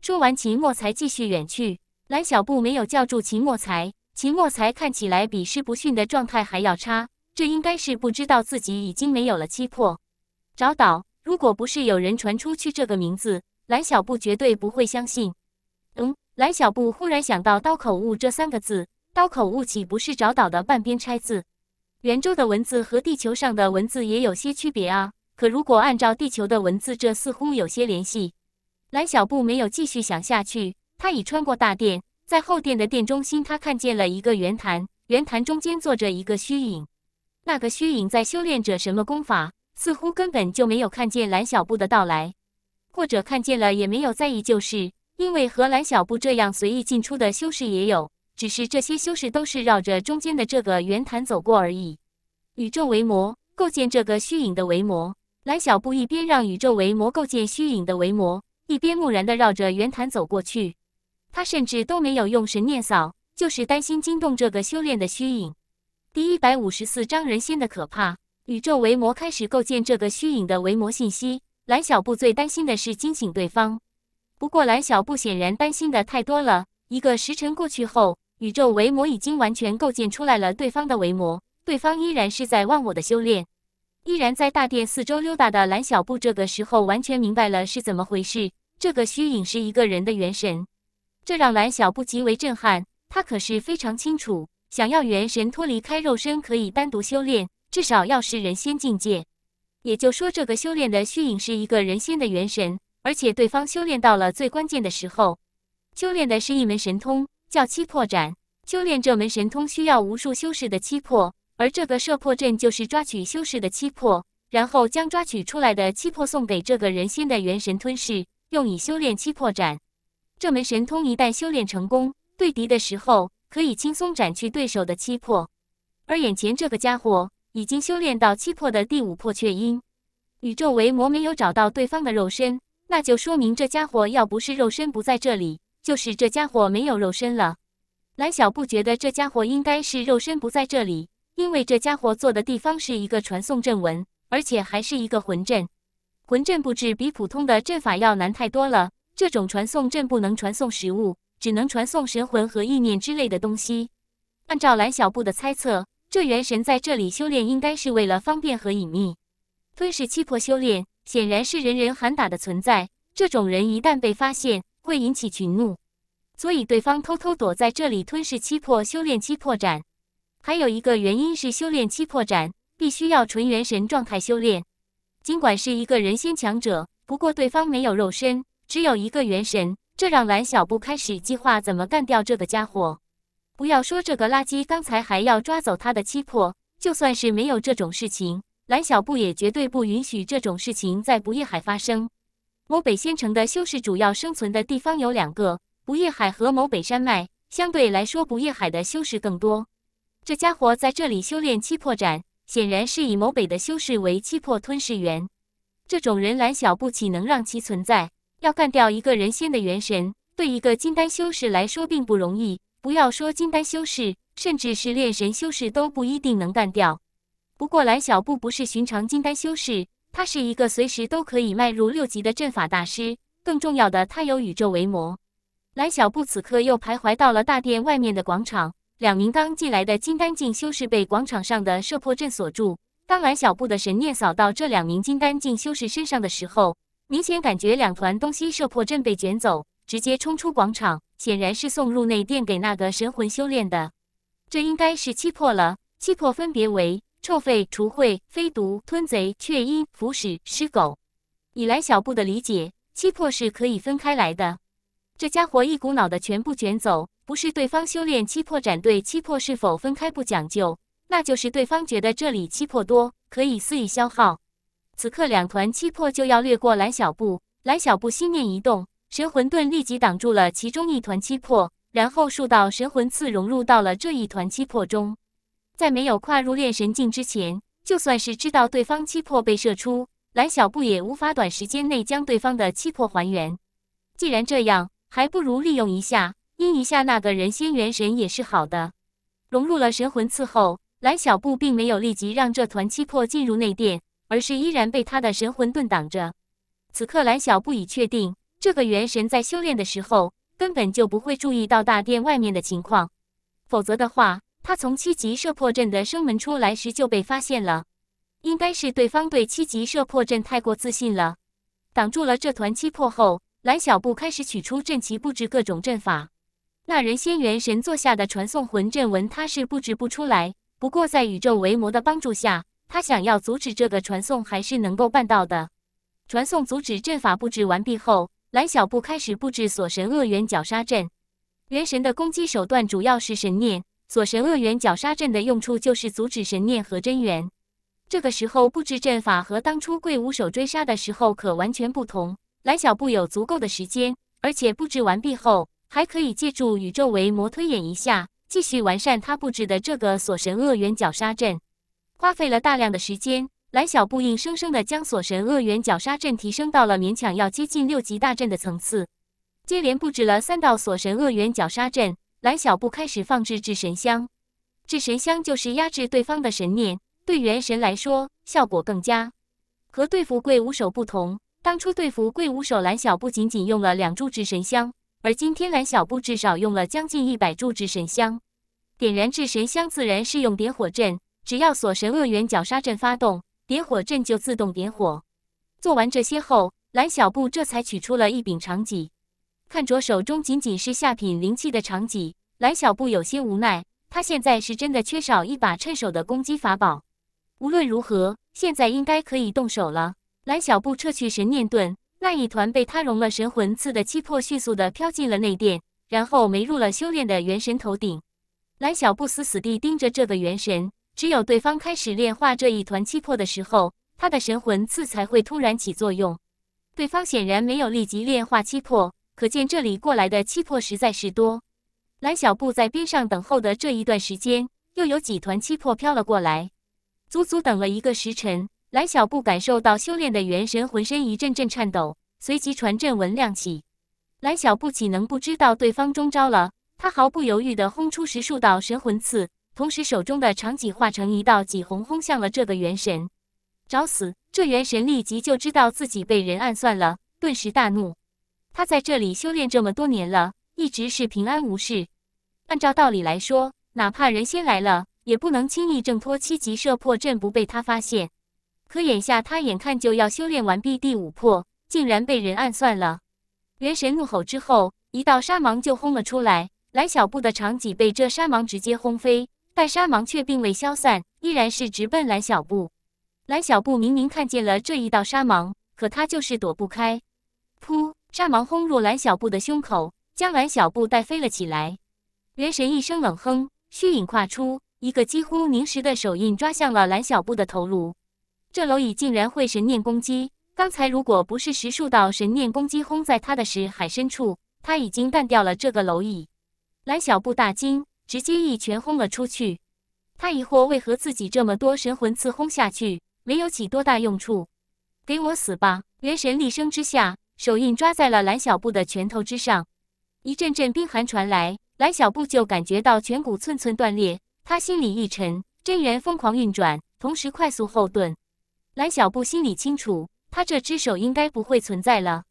说完，秦墨才继续远去。蓝小布没有叫住秦墨才，秦墨才看起来比师不逊的状态还要差，这应该是不知道自己已经没有了七魄。找岛，如果不是有人传出去这个名字，蓝小布绝对不会相信。嗯，蓝小布忽然想到“刀口误”这三个字，“刀口误”岂不是找岛的半边拆字？圆周的文字和地球上的文字也有些区别啊。可如果按照地球的文字，这似乎有些联系。蓝小布没有继续想下去，他已穿过大殿，在后殿的殿中心，他看见了一个圆坛，圆坛中间坐着一个虚影。那个虚影在修炼着什么功法，似乎根本就没有看见蓝小布的到来，或者看见了也没有在意，就是因为和蓝小布这样随意进出的修士也有，只是这些修士都是绕着中间的这个圆坛走过而已。宇宙为魔，构建这个虚影的为魔，蓝小布一边让宇宙维魔构建虚影的维魔，一边木然地绕着圆坛走过去。他甚至都没有用神念扫，就是担心惊动这个修炼的虚影。第一百五十四章人心的可怕。宇宙维魔开始构建这个虚影的维魔信息。蓝小布最担心的是惊醒对方。不过蓝小布显然担心的太多了。一个时辰过去后，宇宙维魔已经完全构建出来了对方的维魔。对方依然是在忘我的修炼。依然在大殿四周溜达的蓝小布，这个时候完全明白了是怎么回事。这个虚影是一个人的元神，这让蓝小布极为震撼。他可是非常清楚，想要元神脱离开肉身，可以单独修炼，至少要是人仙境界。也就说，这个修炼的虚影是一个人仙的元神，而且对方修炼到了最关键的时候，修炼的是一门神通，叫七魄斩。修炼这门神通需要无数修士的七魄。而这个摄魄阵就是抓取修士的七魄，然后将抓取出来的七魄送给这个人仙的元神吞噬，用以修炼七魄斩。这门神通一旦修炼成功，对敌的时候可以轻松斩去对手的七魄。而眼前这个家伙已经修炼到七魄的第五魄雀因宇宙为魔没有找到对方的肉身，那就说明这家伙要不是肉身不在这里，就是这家伙没有肉身了。蓝小不觉得这家伙应该是肉身不在这里。因为这家伙坐的地方是一个传送阵纹，而且还是一个魂阵。魂阵布置比普通的阵法要难太多了。这种传送阵不能传送食物，只能传送神魂和意念之类的东西。按照蓝小布的猜测，这元神在这里修炼，应该是为了方便和隐秘。吞噬七魄修炼，显然是人人喊打的存在。这种人一旦被发现，会引起群怒。所以对方偷偷躲在这里，吞噬七魄修炼七魄斩。还有一个原因是修炼七魄斩必须要纯元神状态修炼。尽管是一个人仙强者，不过对方没有肉身，只有一个元神，这让蓝小布开始计划怎么干掉这个家伙。不要说这个垃圾刚才还要抓走他的七魄，就算是没有这种事情，蓝小布也绝对不允许这种事情在不夜海发生。某北仙城的修士主要生存的地方有两个：不夜海和某北山脉。相对来说，不夜海的修士更多。这家伙在这里修炼七魄斩，显然是以某北的修士为七魄吞噬源。这种人蓝小布岂能让其存在？要干掉一个人仙的元神，对一个金丹修士来说并不容易。不要说金丹修士，甚至是炼神修士都不一定能干掉。不过蓝小布不是寻常金丹修士，他是一个随时都可以迈入六级的阵法大师。更重要的，他有宇宙为魔。蓝小布此刻又徘徊到了大殿外面的广场。两名刚进来的金丹境修士被广场上的摄魄阵锁住。当蓝小布的神念扫到这两名金丹境修士身上的时候，明显感觉两团东西摄魄阵被卷走，直接冲出广场，显然是送入内殿给那个神魂修炼的。这应该是七魄了，七魄分别为臭肺、除秽、飞毒、吞贼、雀阴、腐屎、尸狗。以蓝小布的理解，七魄是可以分开来的。这家伙一股脑的全部卷走。不是对方修炼七魄斩对七魄是否分开不讲究，那就是对方觉得这里七魄多，可以肆意消耗。此刻两团七魄就要掠过蓝小布，蓝小布心念一动，神魂盾立即挡住了其中一团七魄，然后数道神魂刺融入到了这一团七魄中。在没有跨入炼神境之前，就算是知道对方七魄被射出，蓝小布也无法短时间内将对方的七魄还原。既然这样，还不如利用一下。听一下，那个人仙元神也是好的，融入了神魂。刺后，蓝小布并没有立即让这团七魄进入内殿，而是依然被他的神魂盾挡着。此刻，蓝小布已确定，这个元神在修炼的时候根本就不会注意到大殿外面的情况。否则的话，他从七级射破阵的生门出来时就被发现了。应该是对方对七级射破阵太过自信了，挡住了这团七魄后，蓝小布开始取出阵旗，布置各种阵法。那人仙元神座下的传送魂阵纹，他是布置不出来。不过在宇宙维魔的帮助下，他想要阻止这个传送还是能够办到的。传送阻止阵法布置完毕后，蓝小布开始布置锁神恶元绞杀阵。元神的攻击手段主要是神念，锁神恶元绞杀阵的用处就是阻止神念和真元。这个时候布置阵法和当初贵无手追杀的时候可完全不同。蓝小布有足够的时间，而且布置完毕后。还可以借助宇宙为魔推演一下，继续完善他布置的这个锁神恶缘绞杀阵，花费了大量的时间。蓝小布硬生生的将锁神恶缘绞杀阵提升到了勉强要接近六级大阵的层次，接连布置了三道锁神恶缘绞杀阵。蓝小布开始放置至神香，至神香就是压制对方的神念，对元神来说效果更佳。和对付贵五手不同，当初对付贵五手，蓝小布仅仅用了两柱至神香。而今天蓝小布至少用了将近一百柱制神香，点燃制神香自然是用点火阵，只要锁神恶元绞杀阵发动，点火阵就自动点火。做完这些后，蓝小布这才取出了一柄长戟，看着手中仅仅是下品灵器的长戟，蓝小布有些无奈，他现在是真的缺少一把趁手的攻击法宝。无论如何，现在应该可以动手了。蓝小布撤去神念盾。那一团被他融了神魂刺的气魄迅速地飘进了内殿，然后没入了修炼的元神头顶。蓝小布死死地盯着这个元神，只有对方开始炼化这一团气魄的时候，他的神魂刺才会突然起作用。对方显然没有立即炼化气魄，可见这里过来的气魄实在是多。蓝小布在边上等候的这一段时间，又有几团气魄飘了过来，足足等了一个时辰。蓝小布感受到修炼的元神浑身一阵阵颤抖，随即传阵纹亮起。蓝小布岂能不知道对方中招了？他毫不犹豫地轰出十数道神魂刺，同时手中的长戟化成一道戟红，轰向了这个元神。找死！这元神立即就知道自己被人暗算了，顿时大怒。他在这里修炼这么多年了，一直是平安无事。按照道理来说，哪怕人仙来了，也不能轻易挣脱七级摄破阵不被他发现。可眼下，他眼看就要修炼完毕第五魄，竟然被人暗算了。元神怒吼之后，一道沙芒就轰了出来。蓝小布的长戟被这沙芒直接轰飞，但沙芒却并未消散，依然是直奔蓝小布。蓝小布明明看见了这一道沙芒，可他就是躲不开。噗！沙芒轰入蓝小布的胸口，将蓝小布带飞了起来。元神一声冷哼，虚影跨出，一个几乎凝实的手印抓向了蓝小布的头颅。这蝼蚁竟然会神念攻击！刚才如果不是十数道神念攻击轰在他的石海深处，他已经干掉了这个蝼蚁。蓝小布大惊，直接一拳轰了出去。他疑惑为何自己这么多神魂刺轰下去，没有起多大用处。给我死吧！元神厉声之下，手印抓在了蓝小布的拳头之上，一阵阵冰寒传来，蓝小布就感觉到颧骨寸寸断裂。他心里一沉，真元疯狂运转，同时快速后盾。蓝小布心里清楚，他这只手应该不会存在了。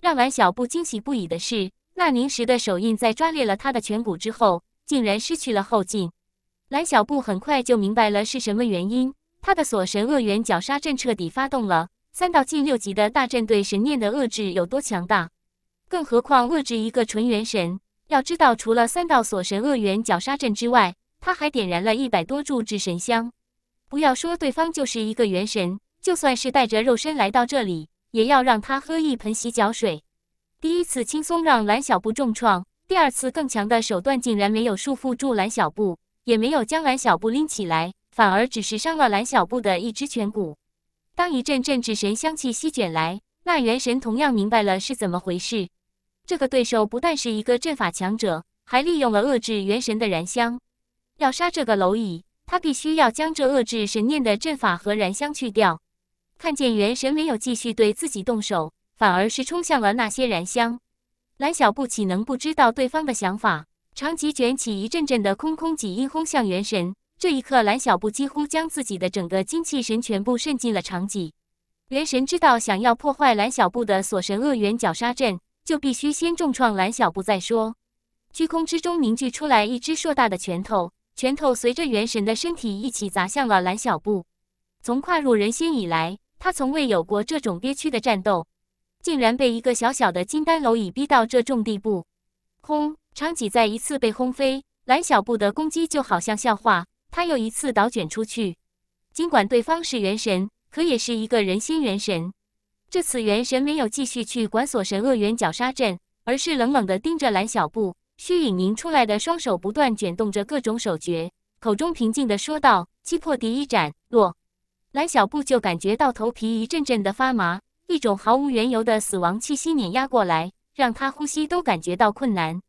让蓝小布惊喜不已的是，那凝石的手印在抓裂了他的颧骨之后，竟然失去了后劲。蓝小布很快就明白了是什么原因，他的锁神恶元绞杀阵彻底发动了。三道近六级的大阵对神念的遏制有多强大？更何况遏制一个纯元神。要知道，除了三道锁神恶元绞杀阵之外，他还点燃了一百多柱至神香。不要说对方就是一个元神，就算是带着肉身来到这里，也要让他喝一盆洗脚水。第一次轻松让蓝小布重创，第二次更强的手段竟然没有束缚住蓝小布，也没有将蓝小布拎起来，反而只是伤了蓝小布的一只颧骨。当一阵阵纸神香气席卷来，那元神同样明白了是怎么回事。这个对手不但是一个阵法强者，还利用了遏制元神的燃香，要杀这个蝼蚁。他必须要将这遏制神念的阵法和燃香去掉。看见元神没有继续对自己动手，反而是冲向了那些燃香，蓝小布岂能不知道对方的想法？长戟卷起一阵阵的空空戟音轰向元神。这一刻，蓝小布几乎将自己的整个精气神全部渗进了长戟。元神知道，想要破坏蓝小布的锁神恶元绞杀阵，就必须先重创蓝小布再说。虚空之中凝聚出来一只硕大的拳头。拳头随着元神的身体一起砸向了蓝小布。从跨入人心以来，他从未有过这种憋屈的战斗，竟然被一个小小的金丹蝼蚁逼到这种地步。轰！昌吉再一次被轰飞。蓝小布的攻击就好像笑话。他又一次倒卷出去。尽管对方是元神，可也是一个人心元神。这次元神没有继续去管锁神恶元绞杀阵，而是冷冷地盯着蓝小布。虚影凝出来的双手不断卷动着各种手诀，口中平静地说道：“击破第一斩落。”蓝小布就感觉到头皮一阵阵的发麻，一种毫无缘由的死亡气息碾压过来，让他呼吸都感觉到困难。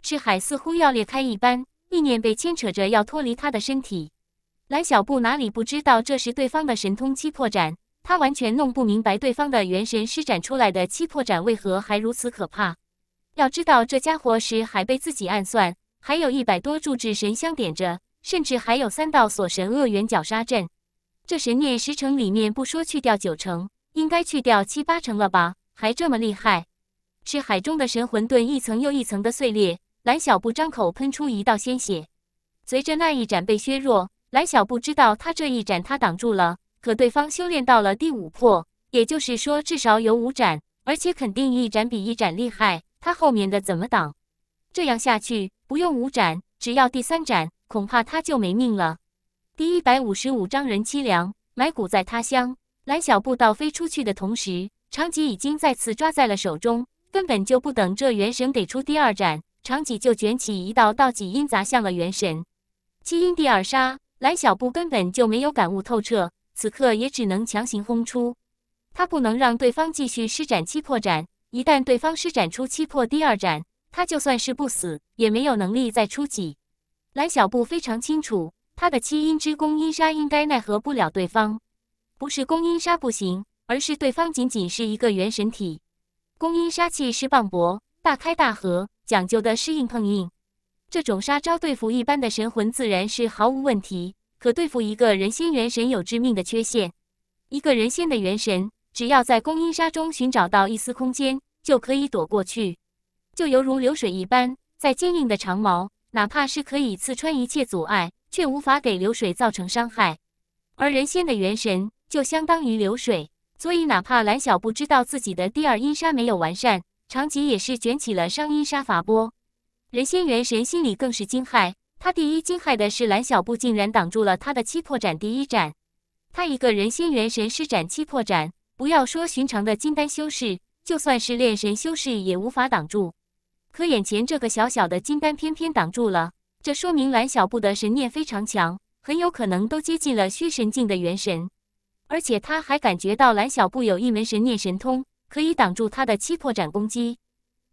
赤海似乎要裂开一般，意念被牵扯着要脱离他的身体。蓝小布哪里不知道这是对方的神通七破斩？他完全弄不明白对方的元神施展出来的七魄斩为何还如此可怕。要知道这家伙是还被自己暗算，还有一百多柱子神香点着，甚至还有三道锁神恶缘绞杀阵。这神念十成里面不说去掉九成，应该去掉七八成了吧？还这么厉害！是海中的神魂盾一层又一层的碎裂，蓝小布张口喷出一道鲜血。随着那一斩被削弱，蓝小布知道他这一斩他挡住了，可对方修炼到了第五破，也就是说至少有五斩，而且肯定一斩比一斩厉害。他后面的怎么挡？这样下去，不用五斩，只要第三斩，恐怕他就没命了。第一百五十五章人凄凉，埋骨在他乡。蓝小布倒飞出去的同时，长戟已经再次抓在了手中，根本就不等这元神给出第二斩，长戟就卷起一道道戟音砸向了元神。七音第二杀，蓝小布根本就没有感悟透彻，此刻也只能强行轰出。他不能让对方继续施展七破斩。一旦对方施展出七魄第二斩，他就算是不死，也没有能力再出击。蓝小布非常清楚，他的七阴之功阴杀应该奈何不了对方。不是功阴杀不行，而是对方仅仅是一个元神体。功阴杀气势磅礴，大开大合，讲究的是硬碰硬。这种杀招对付一般的神魂自然是毫无问题，可对付一个人仙元神有致命的缺陷。一个人仙的元神，只要在功阴杀中寻找到一丝空间。就可以躲过去，就犹如流水一般。再坚硬的长矛，哪怕是可以刺穿一切阻碍，却无法给流水造成伤害。而人仙的元神就相当于流水，所以哪怕蓝小布知道自己的第二阴杀没有完善，长戟也是卷起了伤阴杀法波。人仙元神心里更是惊骇，他第一惊骇的是蓝小布竟然挡住了他的七魄斩第一斩。他一个人仙元神施展七魄斩，不要说寻常的金丹修士。就算是炼神修士也无法挡住，可眼前这个小小的金丹偏偏挡住了，这说明蓝小布的神念非常强，很有可能都接近了虚神境的元神。而且他还感觉到蓝小布有一门神念神通，可以挡住他的七破斩攻击。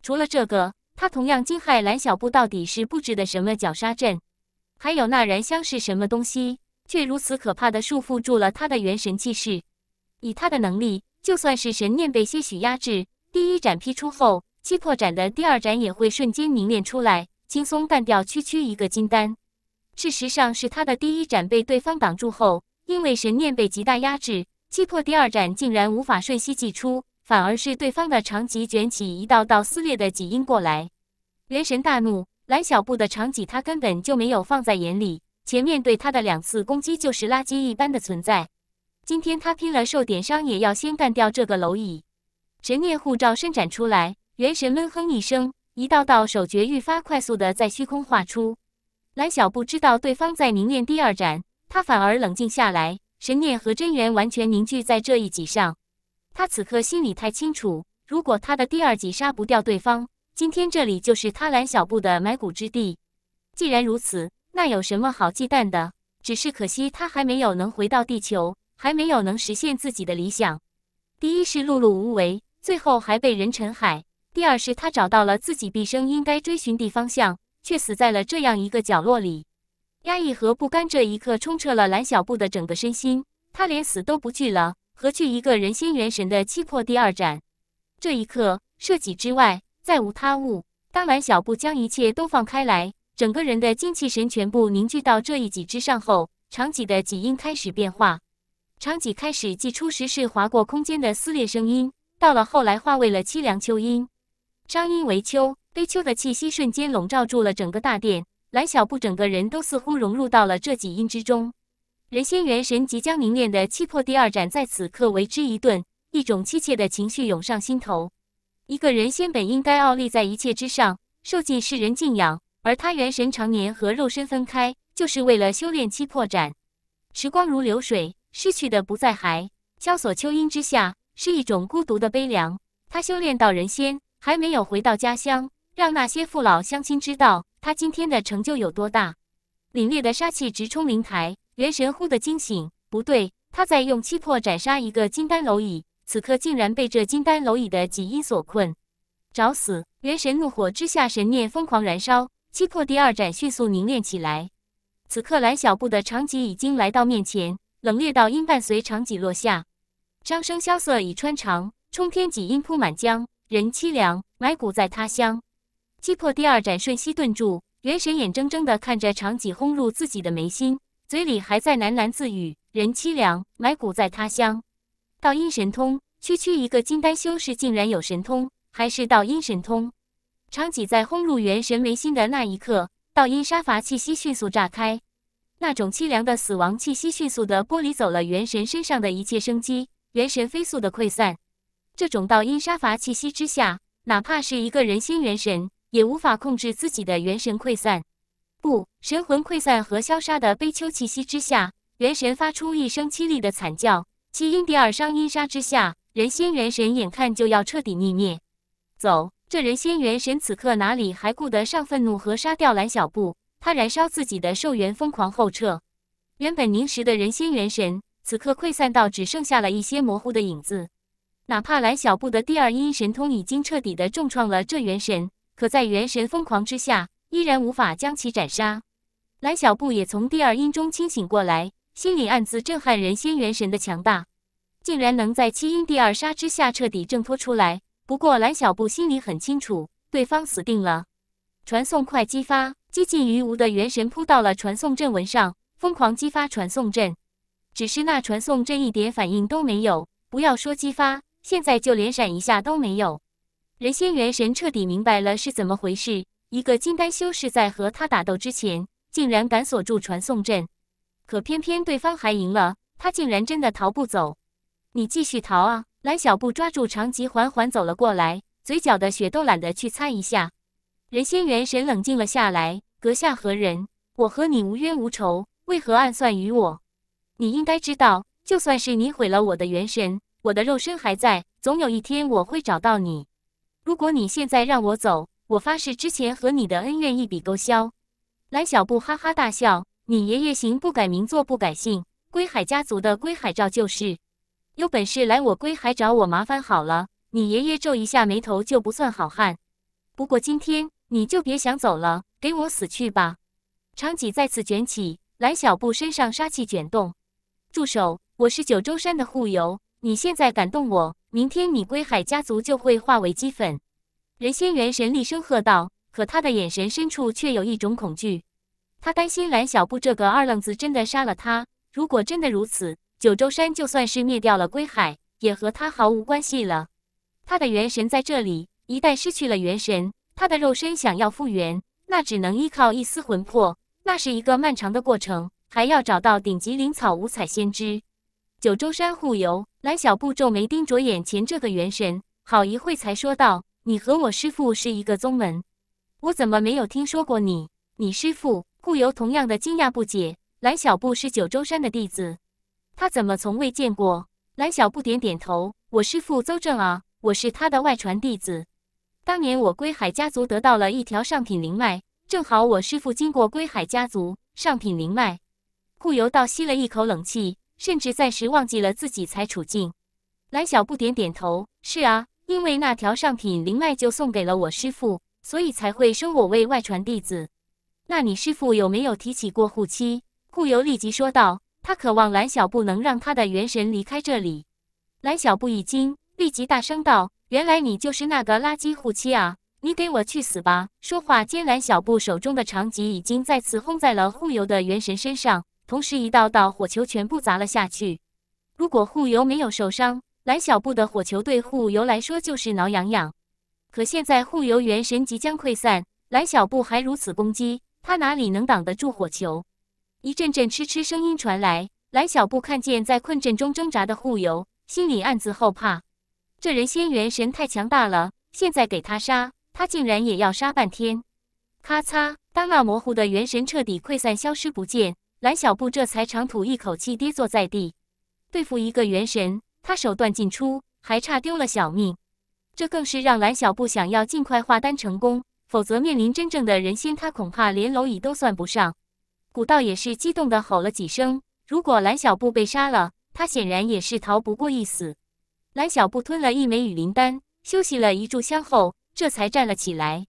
除了这个，他同样惊骇蓝小布到底是布置的什么绞杀阵，还有那燃香是什么东西，却如此可怕的束缚住了他的元神气势。以他的能力，就算是神念被些许压制，第一斩劈出后，七破斩的第二斩也会瞬间凝练出来，轻松干掉区区一个金丹。事实上，是他的第一斩被对方挡住后，因为神念被极大压制，击破第二斩竟然无法瞬息祭出，反而是对方的长戟卷起一道道撕裂的戟音过来。元神大怒，蓝小布的长戟他根本就没有放在眼里，前面对他的两次攻击就是垃圾一般的存在。今天他拼了，受点伤也要先干掉这个蝼蚁。神念护照伸展出来，元神闷哼一声，一道道手诀愈发快速的在虚空画出。蓝小布知道对方在凝练第二斩，他反而冷静下来，神念和真元完全凝聚在这一戟上。他此刻心里太清楚，如果他的第二戟杀不掉对方，今天这里就是他蓝小布的埋骨之地。既然如此，那有什么好忌惮的？只是可惜他还没有能回到地球。还没有能实现自己的理想。第一是碌碌无为，最后还被人沉海；第二是他找到了自己毕生应该追寻的方向，却死在了这样一个角落里。压抑和不甘这一刻冲彻了蓝小布的整个身心，他连死都不惧了，何惧一个人心元神的气魄？第二盏，这一刻，舍己之外再无他物。当蓝小布将一切都放开来，整个人的精气神全部凝聚到这一己之上后，长戟的戟英开始变化。长戟开始，即初时是划过空间的撕裂声音，到了后来化为了凄凉秋音。张音为秋，悲秋的气息瞬间笼罩住了整个大殿。蓝小布整个人都似乎融入到了这几音之中。人仙元神即将凝练的七魄第二盏，在此刻为之一顿，一种凄切的情绪涌上心头。一个人仙本应该傲立在一切之上，受尽世人敬仰，而他元神常年和肉身分开，就是为了修炼七魄盏。时光如流水。失去的不再还。萧索秋阴之下是一种孤独的悲凉。他修炼到人仙，还没有回到家乡，让那些父老乡亲知道他今天的成就有多大。凛冽的杀气直冲灵台，元神忽地惊醒。不对，他在用七魄斩杀一个金丹蝼蚁，此刻竟然被这金丹蝼蚁的几阴所困，找死！元神怒火之下，神念疯狂燃烧，七魄第二斩迅速凝练起来。此刻，蓝小布的长戟已经来到面前。冷冽道音伴随长戟落下，张生萧瑟已穿肠，冲天戟音铺满江。人凄凉，埋骨在他乡。击破第二斩，瞬息顿住。元神眼睁睁地看着长戟轰入自己的眉心，嘴里还在喃喃自语：“人凄凉，埋骨在他乡。”道音神通，区区一个金丹修士竟然有神通，还是道音神通。长戟在轰入元神眉心的那一刻，道音杀伐气息迅速炸开。那种凄凉的死亡气息迅速地剥离走了元神身上的一切生机，元神飞速的溃散。这种道因杀伐气息之下，哪怕是一个人仙元神，也无法控制自己的元神溃散。不，神魂溃散和消杀的悲秋气息之下，元神发出一声凄厉的惨叫。七因第二伤阴杀之下，人仙元神眼看就要彻底泯灭。走，这人仙元神此刻哪里还顾得上愤怒和杀掉蓝小布？他燃烧自己的寿元，疯狂后撤。原本凝实的人仙元神，此刻溃散到只剩下了一些模糊的影子。哪怕蓝小布的第二阴神通已经彻底的重创了这元神，可在元神疯狂之下，依然无法将其斩杀。蓝小布也从第二阴中清醒过来，心里暗自震撼：人仙元神的强大，竟然能在七阴第二杀之下彻底挣脱出来。不过，蓝小布心里很清楚，对方死定了。传送快，激发！接近于无的元神扑到了传送阵纹上，疯狂激发传送阵。只是那传送阵一点反应都没有，不要说激发，现在就连闪一下都没有。人仙元神彻底明白了是怎么回事：一个金丹修士在和他打斗之前，竟然敢锁住传送阵，可偏偏对方还赢了，他竟然真的逃不走。你继续逃啊！蓝小布抓住长吉，缓缓走了过来，嘴角的血都懒得去擦一下。人仙元神冷静了下来。阁下何人？我和你无冤无仇，为何暗算于我？你应该知道，就算是你毁了我的元神，我的肉身还在，总有一天我会找到你。如果你现在让我走，我发誓之前和你的恩怨一笔勾销。蓝小布哈哈大笑：“你爷爷行不改名，做不改姓，归海家族的归海照就是。有本事来我归海找我麻烦好了。你爷爷皱一下眉头就不算好汉。不过今天。”你就别想走了，给我死去吧！长戟再次卷起，蓝小布身上杀气卷动。住手！我是九州山的护游，你现在敢动我，明天你归海家族就会化为齑粉！人仙元神厉声喝道，可他的眼神深处却有一种恐惧。他担心蓝小布这个二愣子真的杀了他。如果真的如此，九州山就算是灭掉了归海，也和他毫无关系了。他的元神在这里，一旦失去了元神。他的肉身想要复原，那只能依靠一丝魂魄，那是一个漫长的过程，还要找到顶级灵草五彩仙知。九州山护游，蓝小布皱眉盯着眼前这个元神，好一会才说道：“你和我师父是一个宗门，我怎么没有听说过你？你师父顾游同样的惊讶不解。蓝小布是九州山的弟子，他怎么从未见过？”蓝小布点点头：“我师父邹正啊，我是他的外传弟子。”当年我归海家族得到了一条上品灵脉，正好我师傅经过归海家族上品灵脉，顾由倒吸了一口冷气，甚至暂时忘记了自己才处境。蓝小布点点头：“是啊，因为那条上品灵脉就送给了我师傅，所以才会收我为外传弟子。”那你师傅有没有提起过护妻？”顾由立即说道：“他渴望蓝小布能让他的元神离开这里。”蓝小布一惊，立即大声道。原来你就是那个垃圾护妻啊！你给我去死吧！说话间，蓝小布手中的长戟已经再次轰在了护游的元神身上，同时一道道火球全部砸了下去。如果护游没有受伤，蓝小布的火球对护游来说就是挠痒痒。可现在护游元神即将溃散，蓝小布还如此攻击，他哪里能挡得住火球？一阵阵吃吃声音传来，蓝小布看见在困阵中挣扎的护游，心里暗自后怕。这人仙元神太强大了，现在给他杀，他竟然也要杀半天。咔嚓，丹那模糊的元神彻底溃散，消失不见。蓝小布这才长吐一口气，跌坐在地。对付一个元神，他手段尽出，还差丢了小命。这更是让蓝小布想要尽快化丹成功，否则面临真正的人仙，他恐怕连蝼蚁都算不上。古道也是激动的吼了几声。如果蓝小布被杀了，他显然也是逃不过一死。蓝小布吞了一枚雨林丹，休息了一炷香后，这才站了起来。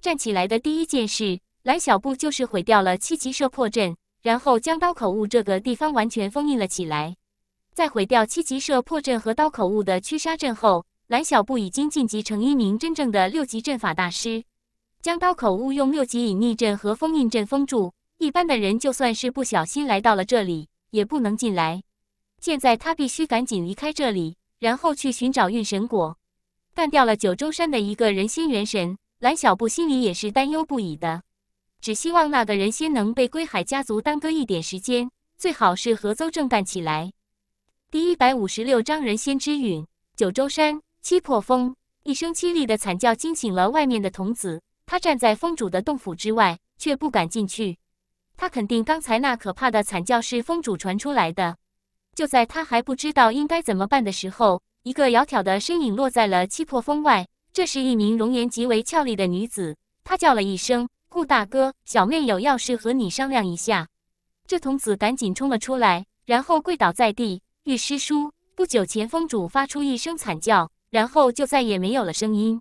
站起来的第一件事，蓝小布就是毁掉了七级射破阵，然后将刀口雾这个地方完全封印了起来。在毁掉七级射破阵和刀口雾的驱杀阵后，蓝小布已经晋级成一名真正的六级阵法大师。将刀口雾用六级隐匿阵和封印阵封住，一般的人就算是不小心来到了这里，也不能进来。现在他必须赶紧离开这里。然后去寻找运神果，干掉了九州山的一个人仙元神。蓝小布心里也是担忧不已的，只希望那个人仙能被归海家族耽搁一点时间，最好是和邹正干起来。第一百五十六章人仙之陨，九州山七破峰，一声凄厉的惨叫惊醒了外面的童子。他站在峰主的洞府之外，却不敢进去。他肯定刚才那可怕的惨叫是峰主传出来的。就在他还不知道应该怎么办的时候，一个窈窕的身影落在了七魄峰外。这是一名容颜极为俏丽的女子，她叫了一声：“顾大哥，小妹有要事和你商量一下。”这童子赶紧冲了出来，然后跪倒在地：“欲师叔，不久前峰主发出一声惨叫，然后就再也没有了声音。”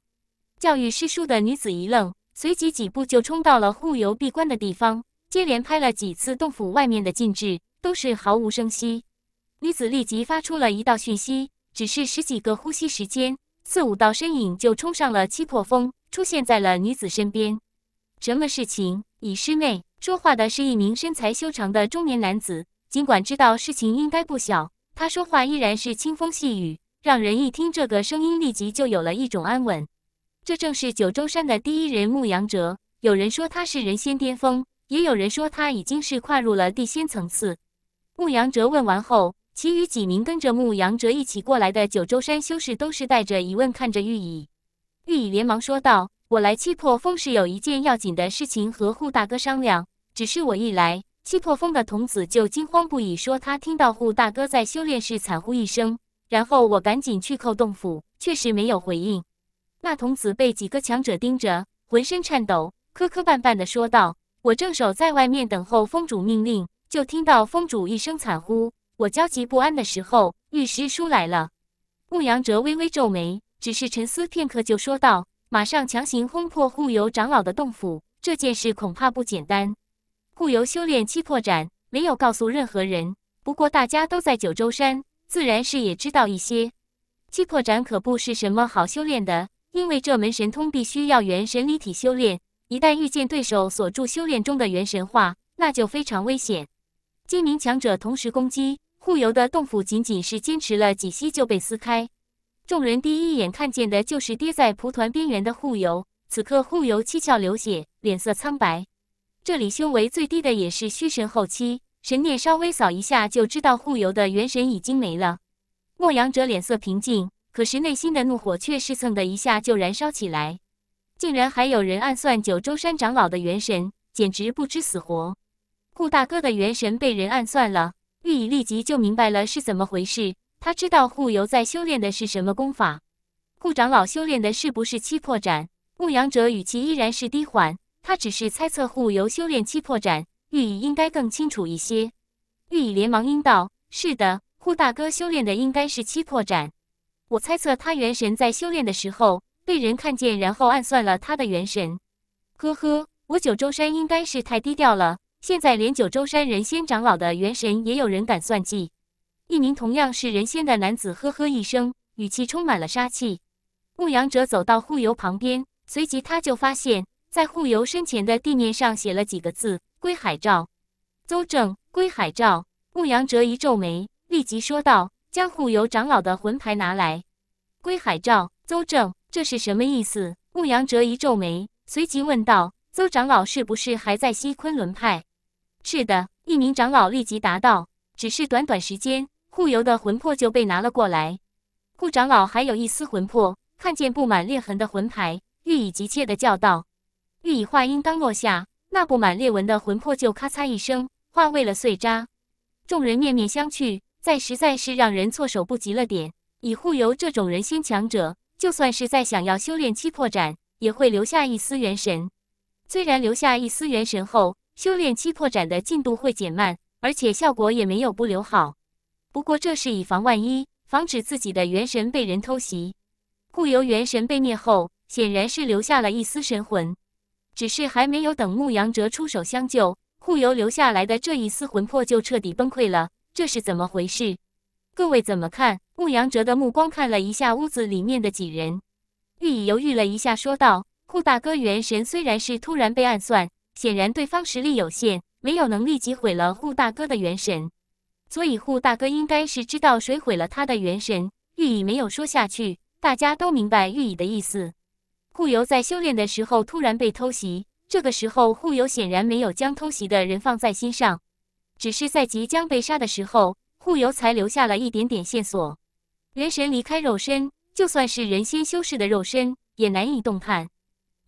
教育师叔的女子一愣，随即几步就冲到了护游闭关的地方，接连拍了几次洞府外面的禁制，都是毫无声息。女子立即发出了一道讯息，只是十几个呼吸时间，四五道身影就冲上了七魄峰，出现在了女子身边。什么事情？乙师妹说话的是一名身材修长的中年男子，尽管知道事情应该不小，他说话依然是轻风细雨，让人一听这个声音，立即就有了一种安稳。这正是九州山的第一人牧阳哲。有人说他是人仙巅峰，也有人说他已经是跨入了地仙层次。牧阳哲问完后。其余几名跟着牧阳哲一起过来的九州山修士都是带着疑问看着玉乙，玉乙连忙说道：“我来七破峰时有一件要紧的事情和护大哥商量。只是我一来七破峰的童子就惊慌不已，说他听到护大哥在修炼室惨呼一声，然后我赶紧去叩洞府，确实没有回应。那童子被几个强者盯着，浑身颤抖，磕磕绊绊的说道：我正守在外面等候峰主命令，就听到峰主一声惨呼。”我焦急不安的时候，御师叔来了。牧阳哲微微皱眉，只是沉思片刻就说道：“马上强行轰破护游长老的洞府，这件事恐怕不简单。护游修炼七破斩，没有告诉任何人。不过大家都在九州山，自然是也知道一些。七破斩可不是什么好修炼的，因为这门神通必须要元神离体修炼，一旦遇见对手锁住修炼中的元神化，那就非常危险。精明强者同时攻击。”护游的洞府仅仅是坚持了几息就被撕开，众人第一眼看见的就是跌在蒲团边缘的护游。此刻护游七窍流血，脸色苍白。这里修为最低的也是虚神后期，神念稍微扫一下就知道护游的元神已经没了。莫阳者脸色平静，可是内心的怒火却是蹭的一下就燃烧起来。竟然还有人暗算九州山长老的元神，简直不知死活！顾大哥的元神被人暗算了。玉乙立即就明白了是怎么回事。他知道护由在修炼的是什么功法，顾长老修炼的是不是七魄斩？牧羊者语气依然是低缓，他只是猜测护由修炼七魄斩，玉乙应该更清楚一些。玉乙连忙应道：“是的，顾大哥修炼的应该是七魄斩。我猜测他元神在修炼的时候被人看见，然后暗算了他的元神。呵呵，我九州山应该是太低调了。”现在连九州山人仙长老的元神也有人敢算计。一名同样是人仙的男子呵呵一声，语气充满了杀气。牧羊者走到护游旁边，随即他就发现，在护游身前的地面上写了几个字：归海照、邹正。归海照，牧羊者一皱眉，立即说道：“将护游长老的魂牌拿来。”归海照、邹正，这是什么意思？牧羊者一皱眉，随即问道：“邹长老是不是还在西昆仑派？”是的，一名长老立即答道：“只是短短时间，护游的魂魄就被拿了过来。”顾长老还有一丝魂魄，看见布满裂痕的魂牌，欲以急切的叫道：“欲以话音刚落下，那布满裂纹的魂魄就咔嚓一声化为了碎渣。众人面面相觑，再实在是让人措手不及了点。以护游这种人仙强者，就算是在想要修炼七魄斩，也会留下一丝元神。虽然留下一丝元神后，修炼期扩展的进度会减慢，而且效果也没有不留好。不过这是以防万一，防止自己的元神被人偷袭。顾由元神被灭后，显然是留下了一丝神魂，只是还没有等牧阳哲出手相救，顾由留下来的这一丝魂魄就彻底崩溃了。这是怎么回事？各位怎么看？牧阳哲的目光看了一下屋子里面的几人，玉乙犹豫了一下，说道：“顾大哥元神虽然是突然被暗算。”显然对方实力有限，没有能力击毁了护大哥的元神，所以护大哥应该是知道谁毁了他的元神。玉乙没有说下去，大家都明白玉乙的意思。顾由在修炼的时候突然被偷袭，这个时候顾由显然没有将偷袭的人放在心上，只是在即将被杀的时候，顾由才留下了一点点线索。元神离开肉身，就算是人仙修士的肉身也难以动弹，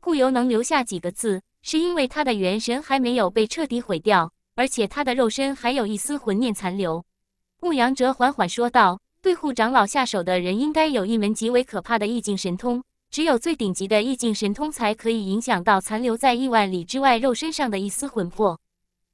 顾由能留下几个字？是因为他的元神还没有被彻底毁掉，而且他的肉身还有一丝魂念残留。牧阳哲缓缓说道：“对护长老下手的人，应该有一门极为可怕的意境神通。只有最顶级的意境神通，才可以影响到残留在亿万里之外肉身上的一丝魂魄。”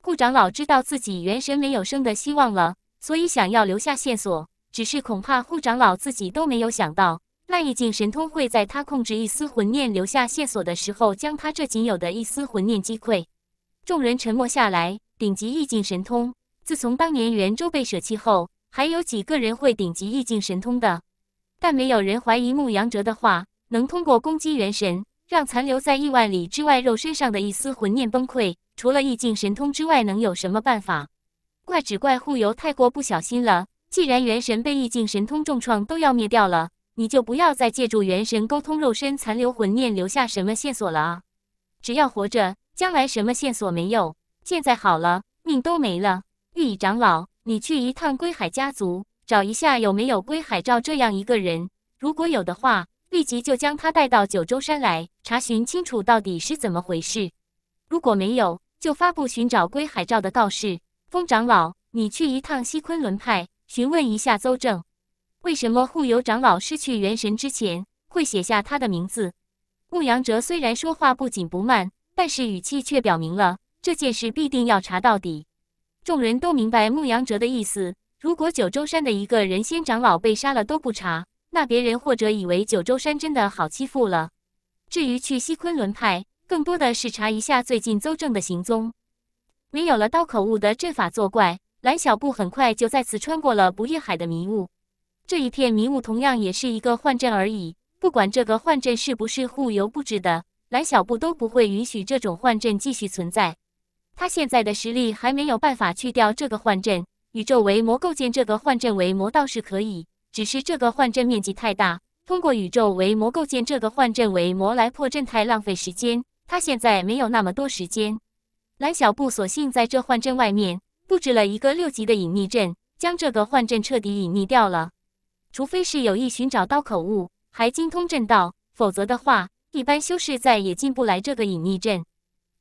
护长老知道自己元神没有生的希望了，所以想要留下线索，只是恐怕护长老自己都没有想到。那意境神通会在他控制一丝魂念留下线索的时候，将他这仅有的一丝魂念击溃。众人沉默下来。顶级意境神通，自从当年元珠被舍弃后，还有几个人会顶级意境神通的？但没有人怀疑牧阳哲的话，能通过攻击元神，让残留在亿万里之外肉身上的一丝魂念崩溃。除了意境神通之外，能有什么办法？怪只怪护游太过不小心了。既然元神被意境神通重创，都要灭掉了。你就不要再借助元神沟通肉身残留魂念留下什么线索了啊！只要活着，将来什么线索没有。现在好了，命都没了。玉乙长老，你去一趟归海家族，找一下有没有归海照这样一个人。如果有的话，立即就将他带到九州山来查询清楚到底是怎么回事。如果没有，就发布寻找归海照的告示。风长老，你去一趟西昆仑派，询问一下邹正。为什么护游长老失去元神之前会写下他的名字？牧阳哲虽然说话不紧不慢，但是语气却表明了这件事必定要查到底。众人都明白牧阳哲的意思，如果九州山的一个人仙长老被杀了都不查，那别人或者以为九州山真的好欺负了。至于去西昆仑派，更多的是查一下最近邹正的行踪。没有了刀口误的阵法作怪，蓝小布很快就再次穿过了不夜海的迷雾。这一片迷雾同样也是一个幻阵而已。不管这个幻阵是不是护游布置的，蓝小布都不会允许这种幻阵继续存在。他现在的实力还没有办法去掉这个幻阵。宇宙为魔构建这个幻阵为魔倒是可以，只是这个幻阵面积太大，通过宇宙为魔构建这个幻阵为魔来破阵太浪费时间。他现在没有那么多时间。蓝小布索性在这幻阵外面布置了一个六级的隐匿阵，将这个幻阵彻底隐匿掉了。除非是有意寻找刀口物，还精通阵道，否则的话，一般修士再也进不来这个隐匿阵。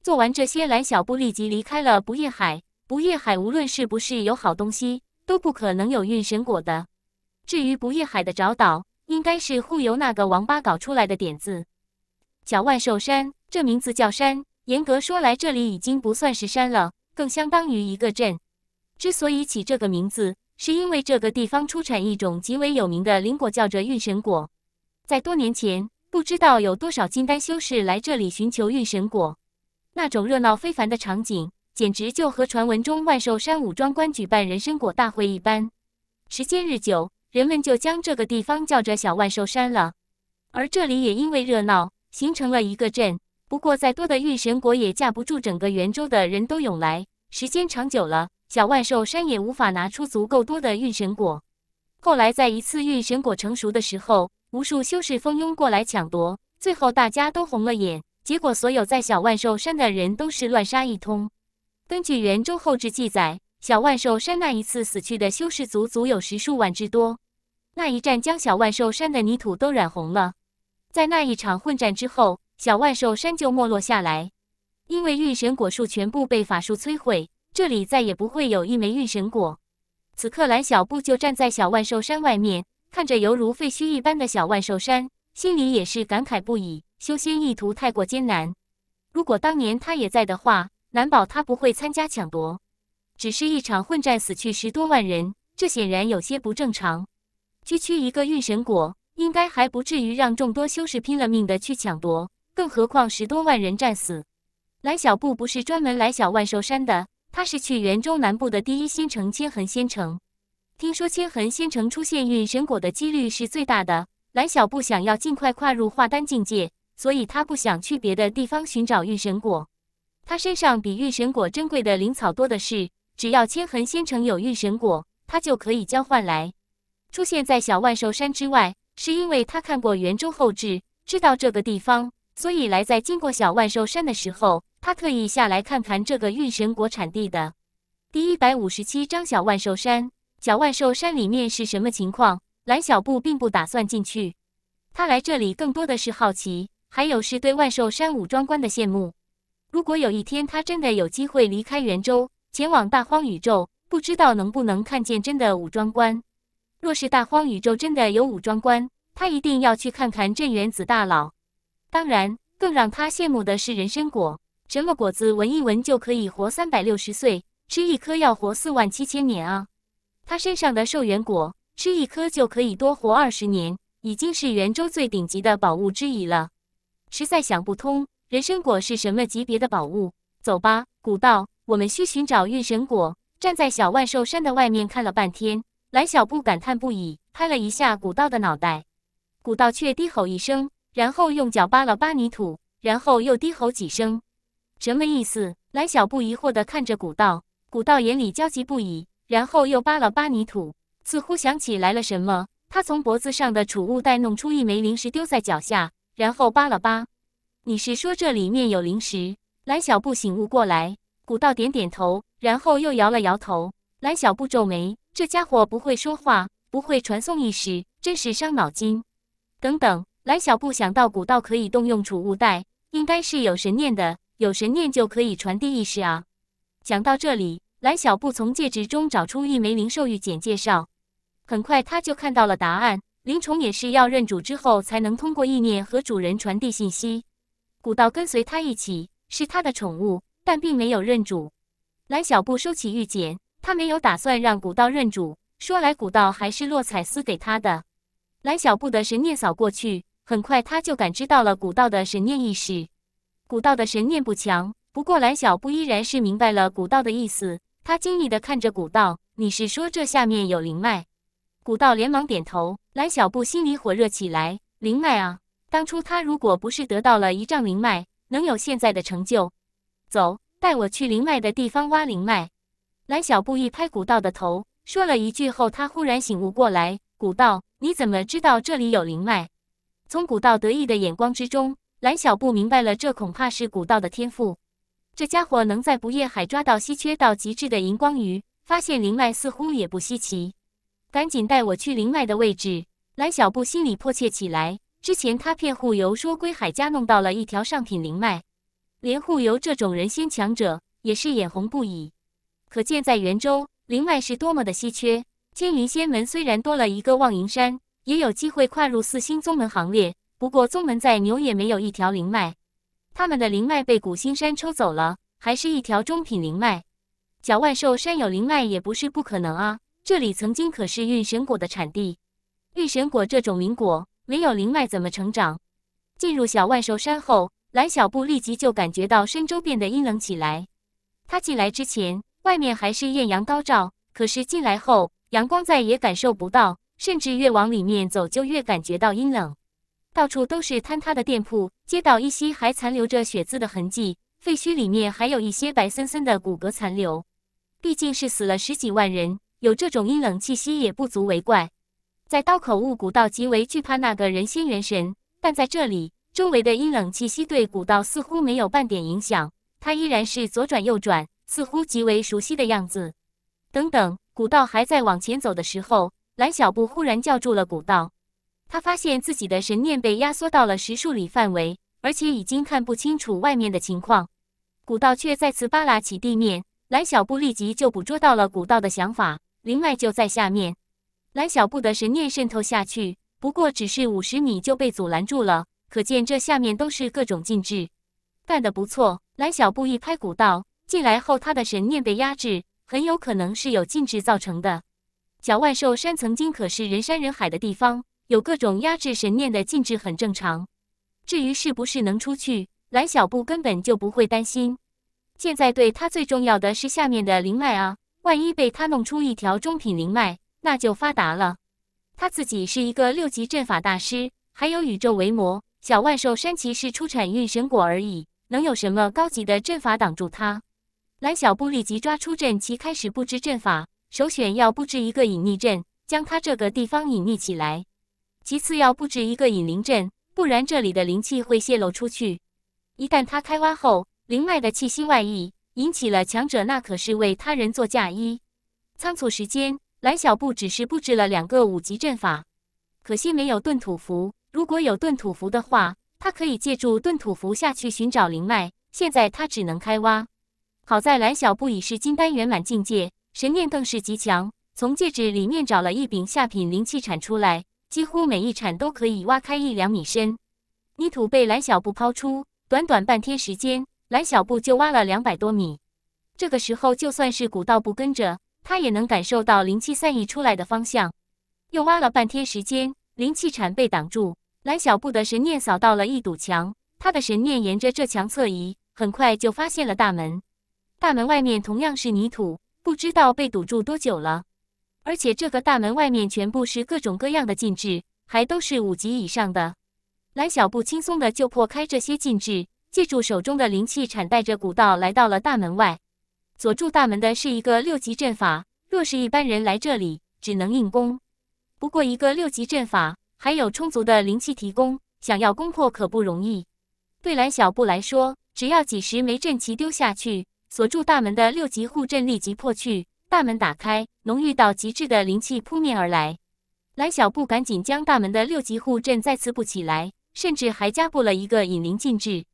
做完这些，蓝小布立即离开了不夜海。不夜海无论是不是有好东西，都不可能有运神果的。至于不夜海的找岛，应该是护游那个王八搞出来的点子。叫万寿山，这名字叫山，严格说来，这里已经不算是山了，更相当于一个镇。之所以起这个名字。是因为这个地方出产一种极为有名的灵果，叫着运神果。在多年前，不知道有多少金丹修士来这里寻求运神果，那种热闹非凡的场景，简直就和传闻中万寿山武庄官举办人参果大会一般。时间日久，人们就将这个地方叫着小万寿山了。而这里也因为热闹，形成了一个镇。不过，再多的运神果也架不住整个圆州的人都涌来，时间长久了。小万寿山也无法拿出足够多的运神果。后来，在一次运神果成熟的时候，无数修士蜂拥过来抢夺，最后大家都红了眼，结果所有在小万寿山的人都是乱杀一通。根据元周后志记载，小万寿山那一次死去的修士足足有十数万之多。那一战将小万寿山的泥土都染红了。在那一场混战之后，小万寿山就没落下来，因为运神果树全部被法术摧毁。这里再也不会有一枚运神果。此刻蓝小布就站在小万寿山外面，看着犹如废墟一般的小万寿山，心里也是感慨不已。修仙意图太过艰难，如果当年他也在的话，难保他不会参加抢夺。只是一场混战，死去十多万人，这显然有些不正常。区区一个运神果，应该还不至于让众多修士拼了命的去抢夺，更何况十多万人战死。蓝小布不是专门来小万寿山的。他是去元中南部的第一新城千痕仙城。听说千痕仙城出现运神果的几率是最大的。蓝小布想要尽快跨入化丹境界，所以他不想去别的地方寻找运神果。他身上比运神果珍贵的灵草多的是，只要千痕仙城有运神果，他就可以交换来。出现在小万寿山之外，是因为他看过元州后志，知道这个地方，所以来在经过小万寿山的时候。他特意下来看看这个运神果产地的第一百五十七章小万寿山。小万寿山里面是什么情况？蓝小布并不打算进去，他来这里更多的是好奇，还有是对万寿山武装官的羡慕。如果有一天他真的有机会离开元州，前往大荒宇宙，不知道能不能看见真的武装官。若是大荒宇宙真的有武装官，他一定要去看看镇元子大佬。当然，更让他羡慕的是人参果。什么果子闻一闻就可以活三百六十岁？吃一颗要活四万七千年啊！他身上的寿元果，吃一颗就可以多活二十年，已经是元州最顶级的宝物之一了。实在想不通，人参果是什么级别的宝物？走吧，古道，我们需寻找运神果。站在小万寿山的外面看了半天，蓝小布感叹不已，拍了一下古道的脑袋。古道却低吼一声，然后用脚扒了扒泥土，然后又低吼几声。什么意思？蓝小布疑惑地看着古道，古道眼里焦急不已，然后又扒了扒泥土，似乎想起来了什么。他从脖子上的储物袋弄出一枚零食丢在脚下，然后扒了扒。你是说这里面有零食？蓝小布醒悟过来，古道点点头，然后又摇了摇头。蓝小布皱眉，这家伙不会说话，不会传送意识，真是伤脑筋。等等，蓝小布想到古道可以动用储物袋，应该是有神念的。有神念就可以传递意识啊！讲到这里，蓝小布从戒指中找出一枚灵兽玉简，介绍。很快他就看到了答案：灵宠也是要认主之后才能通过意念和主人传递信息。古道跟随他一起，是他的宠物，但并没有认主。蓝小布收起玉简，他没有打算让古道认主。说来，古道还是洛彩丝给他的。蓝小布的神念扫过去，很快他就感知到了古道的神念意识。古道的神念不强，不过蓝小布依然是明白了古道的意思。他惊异地看着古道：“你是说这下面有灵脉？”古道连忙点头。蓝小布心里火热起来：“灵脉啊！当初他如果不是得到了一丈灵脉，能有现在的成就？”走，带我去灵脉的地方挖灵脉。蓝小布一拍古道的头，说了一句后，他忽然醒悟过来：“古道，你怎么知道这里有灵脉？”从古道得意的眼光之中。蓝小布明白了，这恐怕是古道的天赋。这家伙能在不夜海抓到稀缺到极致的荧光鱼，发现灵脉似乎也不稀奇。赶紧带我去灵脉的位置！蓝小布心里迫切起来。之前他骗护游说归海家弄到了一条上品灵脉，连护游这种人仙强者也是眼红不已。可见在元州，灵脉是多么的稀缺。千云仙门虽然多了一个望云山，也有机会跨入四星宗门行列。不过宗门再牛也没有一条灵脉，他们的灵脉被古星山抽走了，还是一条中品灵脉。小万寿山有灵脉也不是不可能啊，这里曾经可是运神果的产地。运神果这种灵果没有灵脉怎么成长？进入小万寿山后，蓝小布立即就感觉到身周变得阴冷起来。他进来之前，外面还是艳阳高照，可是进来后阳光再也感受不到，甚至越往里面走就越感觉到阴冷。到处都是坍塌的店铺，街道依稀还残留着血渍的痕迹，废墟里面还有一些白森森的骨骼残留。毕竟是死了十几万人，有这种阴冷气息也不足为怪。在刀口悟古道极为惧怕那个人心元神，但在这里周围的阴冷气息对古道似乎没有半点影响，他依然是左转右转，似乎极为熟悉的样子。等等，古道还在往前走的时候，蓝小布忽然叫住了古道。他发现自己的神念被压缩到了十数里范围，而且已经看不清楚外面的情况。古道却再次扒拉起地面，蓝小布立即就捕捉到了古道的想法，灵脉就在下面。蓝小布的神念渗透下去，不过只是五十米就被阻拦住了，可见这下面都是各种禁制。干得不错，蓝小布一拍古道。进来后，他的神念被压制，很有可能是有禁制造成的。角万寿山曾经可是人山人海的地方。有各种压制神念的禁制很正常，至于是不是能出去，蓝小布根本就不会担心。现在对他最重要的是下面的灵脉啊，万一被他弄出一条中品灵脉，那就发达了。他自己是一个六级阵法大师，还有宇宙维魔小万兽山奇是出产运神果而已，能有什么高级的阵法挡住他？蓝小布立即抓出阵旗，开始布置阵法，首选要布置一个隐匿阵，将他这个地方隐匿起来。其次要布置一个引灵阵，不然这里的灵气会泄露出去。一旦他开挖后，灵脉的气息外溢，引起了强者，那可是为他人做嫁衣。仓促时间，蓝小布只是布置了两个五级阵法，可惜没有遁土符。如果有遁土符的话，他可以借助遁土符下去寻找灵脉。现在他只能开挖。好在蓝小布已是金丹圆满境界，神念更是极强，从戒指里面找了一柄下品灵器产出来。几乎每一铲都可以挖开一两米深，泥土被蓝小布抛出。短短半天时间，蓝小布就挖了两百多米。这个时候，就算是古道不跟着他，也能感受到灵气散溢出来的方向。又挖了半天时间，灵气铲被挡住。蓝小布的神念扫到了一堵墙，他的神念沿着这墙侧移，很快就发现了大门。大门外面同样是泥土，不知道被堵住多久了。而且这个大门外面全部是各种各样的禁制，还都是五级以上的。蓝小布轻松的就破开这些禁制，借助手中的灵气，铲，带着古道来到了大门外。锁住大门的是一个六级阵法，若是一般人来这里，只能硬攻。不过一个六级阵法还有充足的灵气提供，想要攻破可不容易。对蓝小布来说，只要几十枚阵旗丢下去，锁住大门的六级护阵立即破去，大门打开。浓郁到极致的灵气扑面而来，蓝小布赶紧将大门的六级护阵再次布起来，甚至还加布了一个引灵禁制。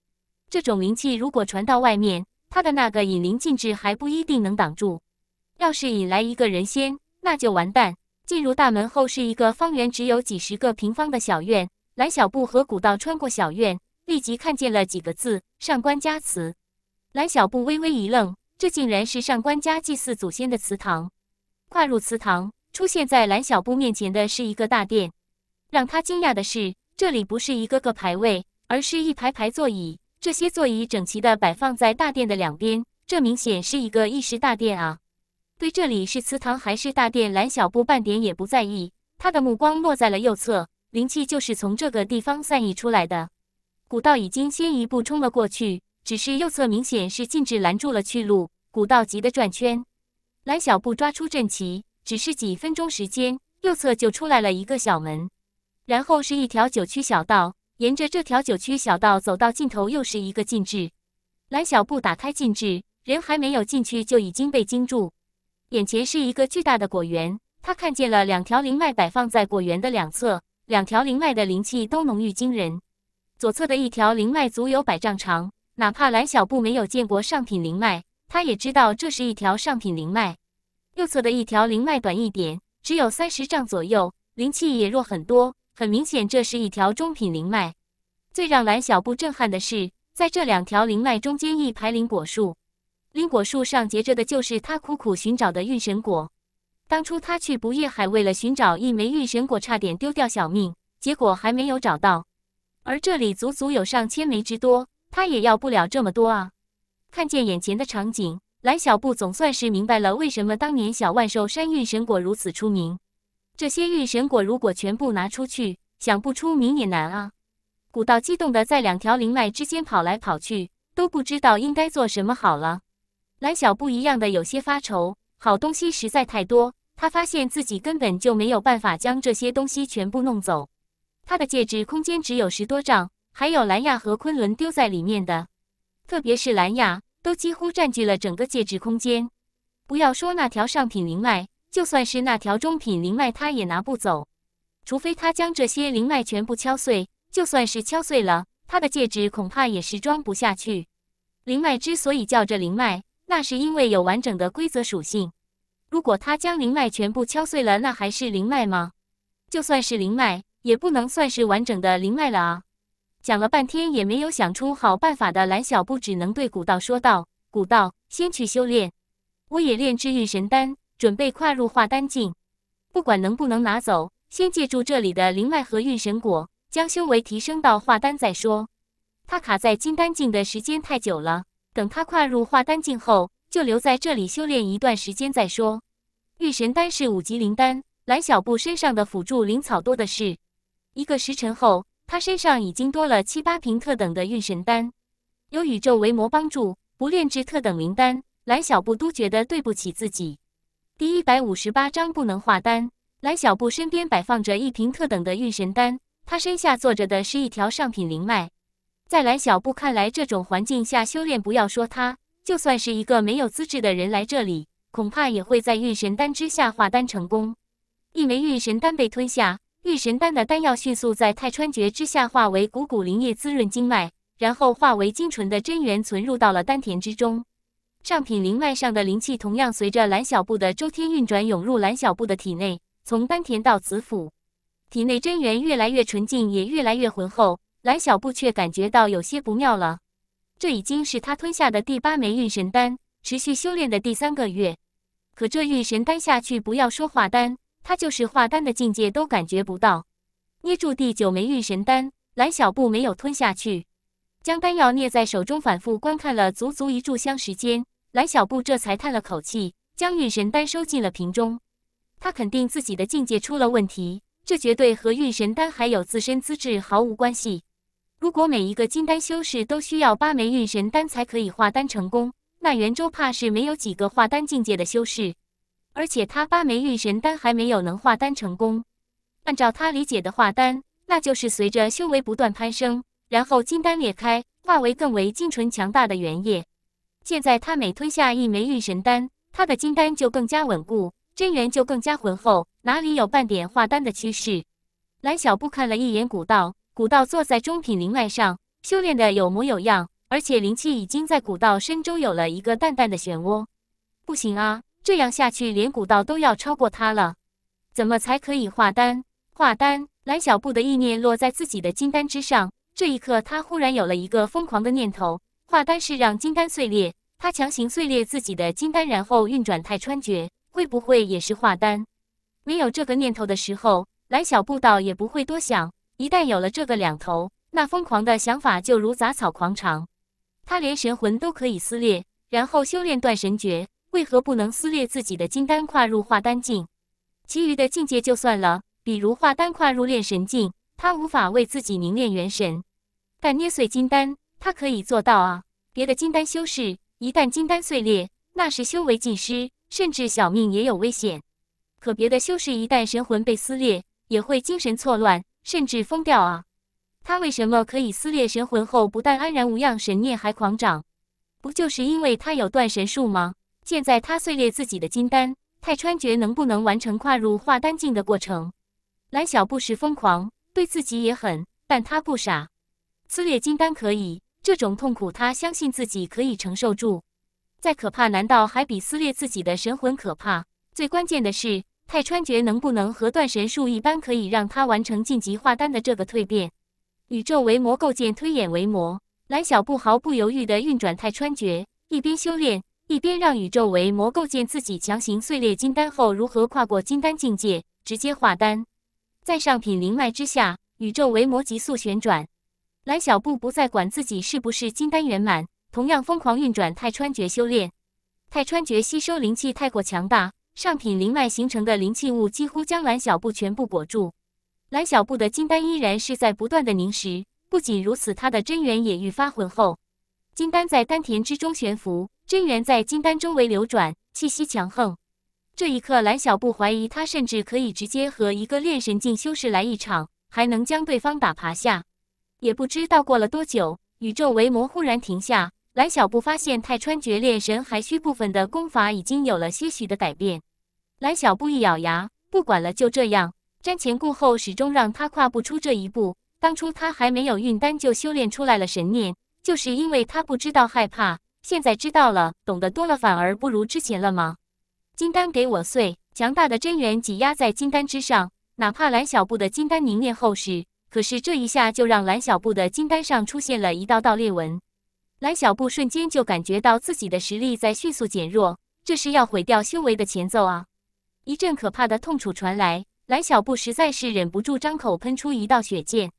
这种灵气如果传到外面，他的那个引灵禁制还不一定能挡住。要是引来一个人仙，那就完蛋。进入大门后，是一个方圆只有几十个平方的小院。蓝小布和古道穿过小院，立即看见了几个字：上官家祠。蓝小布微微一愣，这竟然是上官家祭祀祖先的祠堂。跨入祠堂，出现在蓝小布面前的是一个大殿。让他惊讶的是，这里不是一个个牌位，而是一排排座椅。这些座椅整齐地摆放在大殿的两边，这明显是一个议事大殿啊！对，这里是祠堂还是大殿，蓝小布半点也不在意。他的目光落在了右侧，灵气就是从这个地方散溢出来的。古道已经先一步冲了过去，只是右侧明显是禁制拦住了去路，古道急得转圈。蓝小布抓出阵旗，只是几分钟时间，右侧就出来了一个小门，然后是一条九曲小道。沿着这条九曲小道走到尽头，又是一个禁制。蓝小布打开禁制，人还没有进去就已经被惊住。眼前是一个巨大的果园，他看见了两条灵脉摆放在果园的两侧，两条灵脉的灵气都浓郁惊人。左侧的一条灵脉足有百丈长，哪怕蓝小布没有见过上品灵脉。他也知道这是一条上品灵脉，右侧的一条灵脉短一点，只有三十丈左右，灵气也弱很多。很明显，这是一条中品灵脉。最让蓝小布震撼的是，在这两条灵脉中间一排灵果树，灵果树上结着的，就是他苦苦寻找的运神果。当初他去不夜海，为了寻找一枚运神果，差点丢掉小命，结果还没有找到。而这里足足有上千枚之多，他也要不了这么多啊。看见眼前的场景，蓝小布总算是明白了为什么当年小万寿山运神果如此出名。这些运神果如果全部拿出去，想不出名也难啊！古道激动的在两条灵脉之间跑来跑去，都不知道应该做什么好了。蓝小布一样的有些发愁，好东西实在太多，他发现自己根本就没有办法将这些东西全部弄走。他的戒指空间只有十多丈，还有蓝亚和昆仑丢在里面的。特别是蓝亚，都几乎占据了整个戒指空间。不要说那条上品灵脉，就算是那条中品灵脉，他也拿不走。除非他将这些灵脉全部敲碎，就算是敲碎了，他的戒指恐怕也是装不下去。灵脉之所以叫这灵脉，那是因为有完整的规则属性。如果他将灵脉全部敲碎了，那还是灵脉吗？就算是灵脉，也不能算是完整的灵脉了啊！讲了半天也没有想出好办法的蓝小布，只能对古道说道：“古道，先去修炼，我也炼制运神丹，准备跨入化丹境。不管能不能拿走，先借助这里的灵脉和运神果，将修为提升到化丹再说。他卡在金丹境的时间太久了，等他跨入化丹境后，就留在这里修炼一段时间再说。运神丹是五级灵丹，蓝小布身上的辅助灵草多的是。一个时辰后。”他身上已经多了七八瓶特等的运神丹，有宇宙维魔帮助，不炼制特等灵丹，蓝小布都觉得对不起自己。第一百五十八章不能化丹。蓝小布身边摆放着一瓶特等的运神丹，他身下坐着的是一条上品灵脉。在蓝小布看来，这种环境下修炼，不要说他，就算是一个没有资质的人来这里，恐怕也会在运神丹之下化丹成功。一枚运神丹被吞下。御神丹的丹药迅速在太川诀之下化为汩汩灵液滋润经脉，然后化为精纯的真元存入到了丹田之中。上品灵脉上的灵气同样随着蓝小布的周天运转涌入蓝小布的体内，从丹田到子府，体内真元越来越纯净，也越来越浑厚。蓝小布却感觉到有些不妙了。这已经是他吞下的第八枚运神丹，持续修炼的第三个月，可这运神丹下去，不要说化丹。他就是化丹的境界都感觉不到，捏住第九枚运神丹，蓝小布没有吞下去，将丹药捏在手中，反复观看了足足一炷香时间。蓝小布这才叹了口气，将运神丹收进了瓶中。他肯定自己的境界出了问题，这绝对和运神丹还有自身资质毫无关系。如果每一个金丹修士都需要八枚运神丹才可以化丹成功，那元周怕是没有几个化丹境界的修士。而且他八枚运神丹还没有能化丹成功。按照他理解的化丹，那就是随着修为不断攀升，然后金丹裂开，化为更为精纯强大的原液。现在他每吞下一枚运神丹，他的金丹就更加稳固，真元就更加浑厚，哪里有半点化丹的趋势？蓝小布看了一眼古道，古道坐在中品灵脉上修炼的有模有样，而且灵气已经在古道身中有了一个淡淡的漩涡。不行啊！这样下去，连古道都要超过他了。怎么才可以化丹？化丹！蓝小布的意念落在自己的金丹之上。这一刻，他忽然有了一个疯狂的念头：化丹是让金丹碎裂，他强行碎裂自己的金丹，然后运转太川诀，会不会也是化丹？没有这个念头的时候，蓝小布倒也不会多想。一旦有了这个两头，那疯狂的想法就如杂草狂长。他连神魂都可以撕裂，然后修炼断神诀。为何不能撕裂自己的金丹跨入化丹境？其余的境界就算了，比如化丹跨入炼神境，他无法为自己凝练元神。但捏碎金丹，他可以做到啊！别的金丹修士一旦金丹碎裂，那是修为尽失，甚至小命也有危险。可别的修士一旦神魂被撕裂，也会精神错乱，甚至疯掉啊！他为什么可以撕裂神魂后不但安然无恙，神念还狂涨？不就是因为他有断神术吗？现在他碎裂自己的金丹，太川诀能不能完成跨入化丹境的过程？蓝小布时疯狂，对自己也狠，但他不傻。撕裂金丹可以，这种痛苦他相信自己可以承受住。再可怕，难道还比撕裂自己的神魂可怕？最关键的是，太川诀能不能和断神术一般，可以让他完成晋级化丹的这个蜕变？宇宙为魔构建推演为魔，蓝小布毫不犹豫的运转太川诀，一边修炼。一边让宇宙为魔构建自己，强行碎裂金丹后，如何跨过金丹境界，直接化丹？在上品灵脉之下，宇宙为魔急速旋转。蓝小布不再管自己是不是金丹圆满，同样疯狂运转太川诀修炼。太川诀吸收灵气太过强大，上品灵脉形成的灵气物几乎将蓝小布全部裹住。蓝小布的金丹依然是在不断的凝实。不仅如此，他的真元也愈发浑厚。金丹在丹田之中悬浮。真元在金丹周围流转，气息强横。这一刻，蓝小布怀疑他甚至可以直接和一个炼神境修士来一场，还能将对方打趴下。也不知道过了多久，宇宙维魔忽然停下。蓝小布发现，太川诀炼神还需部分的功法已经有了些许的改变。蓝小布一咬牙，不管了，就这样。瞻前顾后，始终让他跨不出这一步。当初他还没有运丹就修炼出来了神念，就是因为他不知道害怕。现在知道了，懂得多了反而不如之前了吗？金丹给我碎！强大的真元挤压在金丹之上，哪怕蓝小布的金丹凝练厚实，可是这一下就让蓝小布的金丹上出现了一道道裂纹。蓝小布瞬间就感觉到自己的实力在迅速减弱，这是要毁掉修为的前奏啊！一阵可怕的痛楚传来，蓝小布实在是忍不住，张口喷出一道血剑，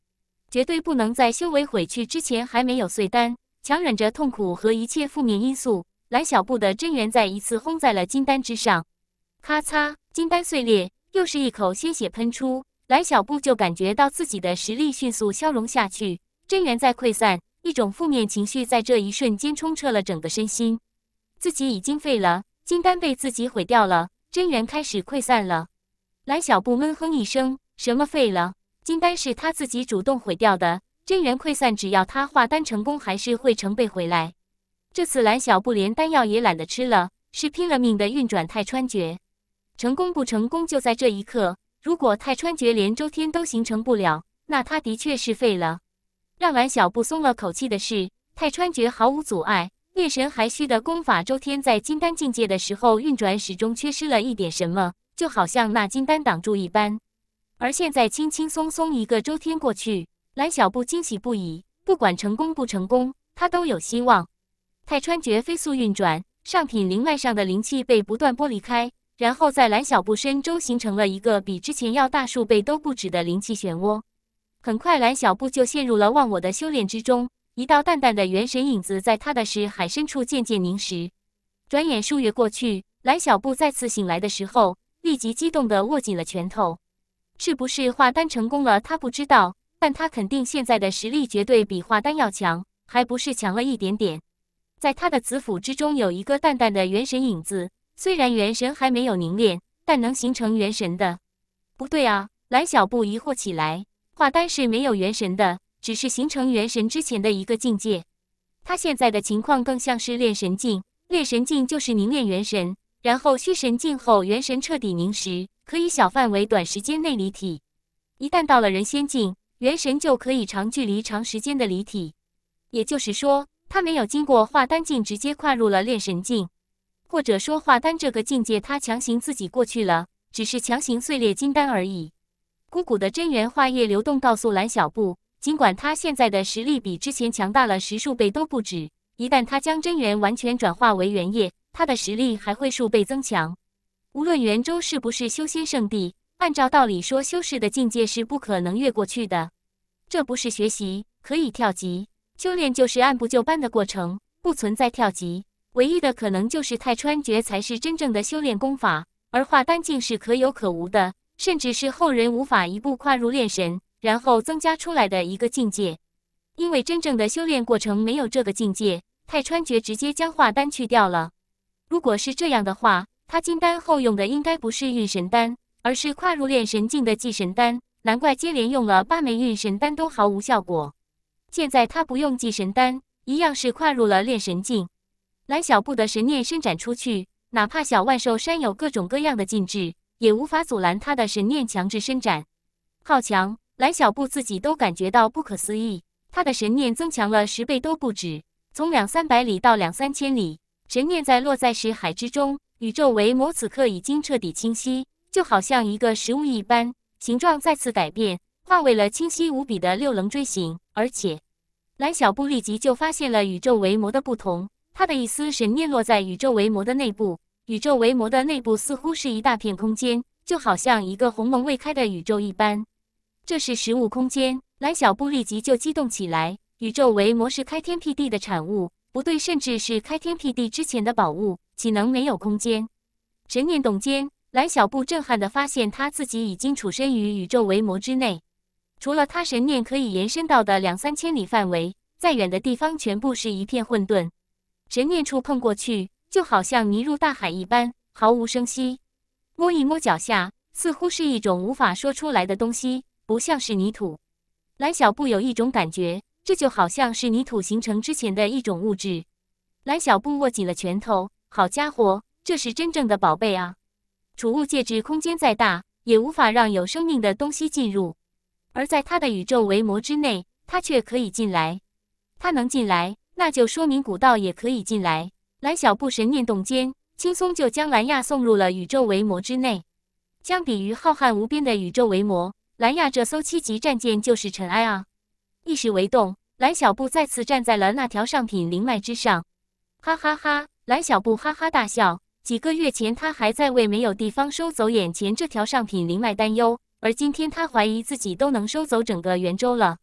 绝对不能在修为毁去之前还没有碎丹。强忍着痛苦和一切负面因素，蓝小布的真元再一次轰在了金丹之上，咔嚓，金丹碎裂，又是一口鲜血喷出。蓝小布就感觉到自己的实力迅速消融下去，真元在溃散，一种负面情绪在这一瞬间充斥了整个身心。自己已经废了，金丹被自己毁掉了，真元开始溃散了。蓝小布闷哼一声：“什么废了？金丹是他自己主动毁掉的。”真元溃散，只要他化丹成功，还是会成倍回来。这次蓝小布连丹药也懒得吃了，是拼了命的运转太川诀。成功不成功就在这一刻。如果太川诀连周天都形成不了，那他的确是废了。让蓝小布松了口气的是，太川诀毫无阻碍。灭神还需的功法周天，在金丹境界的时候运转，始终缺失了一点什么，就好像那金丹挡住一般。而现在，轻轻松松一个周天过去。蓝小布惊喜不已，不管成功不成功，他都有希望。太川诀飞速运转，上品灵脉上的灵气被不断剥离开，然后在蓝小布身周形成了一个比之前要大数倍都不止的灵气漩涡。很快，蓝小布就陷入了忘我的修炼之中，一道淡淡的元神影子在他的识海深处渐渐凝实。转眼数月过去，蓝小布再次醒来的时候，立即激动地握紧了拳头。是不是化丹成功了？他不知道。但他肯定现在的实力绝对比化丹要强，还不是强了一点点。在他的子府之中有一个淡淡的元神影子，虽然元神还没有凝练，但能形成元神的。不对啊，蓝小布疑惑起来。化丹是没有元神的，只是形成元神之前的一个境界。他现在的情况更像是炼神境，炼神境就是凝练元神，然后虚神境后元神彻底凝实，可以小范围短时间内离体。一旦到了人仙境。元神就可以长距离、长时间的离体，也就是说，他没有经过化丹境，直接跨入了炼神境，或者说化丹这个境界，他强行自己过去了，只是强行碎裂金丹而已。姑姑的真元化液流动，告诉蓝小布，尽管他现在的实力比之前强大了十数倍都不止，一旦他将真元完全转化为元液，他的实力还会数倍增强。无论元州是不是修仙圣地。按照道理说，修士的境界是不可能越过去的。这不是学习可以跳级，修炼就是按部就班的过程，不存在跳级。唯一的可能就是太川诀才是真正的修炼功法，而化丹境是可有可无的，甚至是后人无法一步跨入炼神，然后增加出来的一个境界。因为真正的修炼过程没有这个境界，太川诀直接将化丹去掉了。如果是这样的话，他金丹后用的应该不是运神丹。而是跨入炼神境的祭神丹，难怪接连用了八枚运神丹都毫无效果。现在他不用祭神丹，一样是跨入了炼神境。蓝小布的神念伸展出去，哪怕小万寿山有各种各样的禁制，也无法阻拦他的神念强制伸展。好强！蓝小布自己都感觉到不可思议，他的神念增强了十倍都不止，从两三百里到两三千里，神念在落在石海之中，宇宙帷幕此刻已经彻底清晰。就好像一个实物一般，形状再次改变，化为了清晰无比的六棱锥形。而且，蓝小布立即就发现了宇宙维膜的不同。他的一丝神念落在宇宙维膜的内部，宇宙维膜的内部似乎是一大片空间，就好像一个鸿蒙未开的宇宙一般。这是食物空间，蓝小布立即就激动起来。宇宙维膜是开天辟地的产物，不对，甚至是开天辟地之前的宝物，岂能没有空间？神念洞间，蓝小布震撼地发现，他自己已经处身于宇宙维膜之内，除了他神念可以延伸到的两三千里范围，再远的地方全部是一片混沌。神念触碰过去，就好像迷入大海一般，毫无声息。摸一摸脚下，似乎是一种无法说出来的东西，不像是泥土。蓝小布有一种感觉，这就好像是泥土形成之前的一种物质。蓝小布握紧了拳头，好家伙，这是真正的宝贝啊！储物戒指空间再大，也无法让有生命的东西进入。而在他的宇宙帷膜之内，他却可以进来。他能进来，那就说明古道也可以进来。蓝小布神念动间，轻松就将蓝亚送入了宇宙帷膜之内。相比于浩瀚无边的宇宙帷膜，蓝亚这艘七级战舰就是尘埃啊！意识为动，蓝小布再次站在了那条上品灵脉之上。哈哈哈！蓝小布哈哈大笑。几个月前，他还在为没有地方收走眼前这条上品灵脉担忧，而今天他怀疑自己都能收走整个元州了。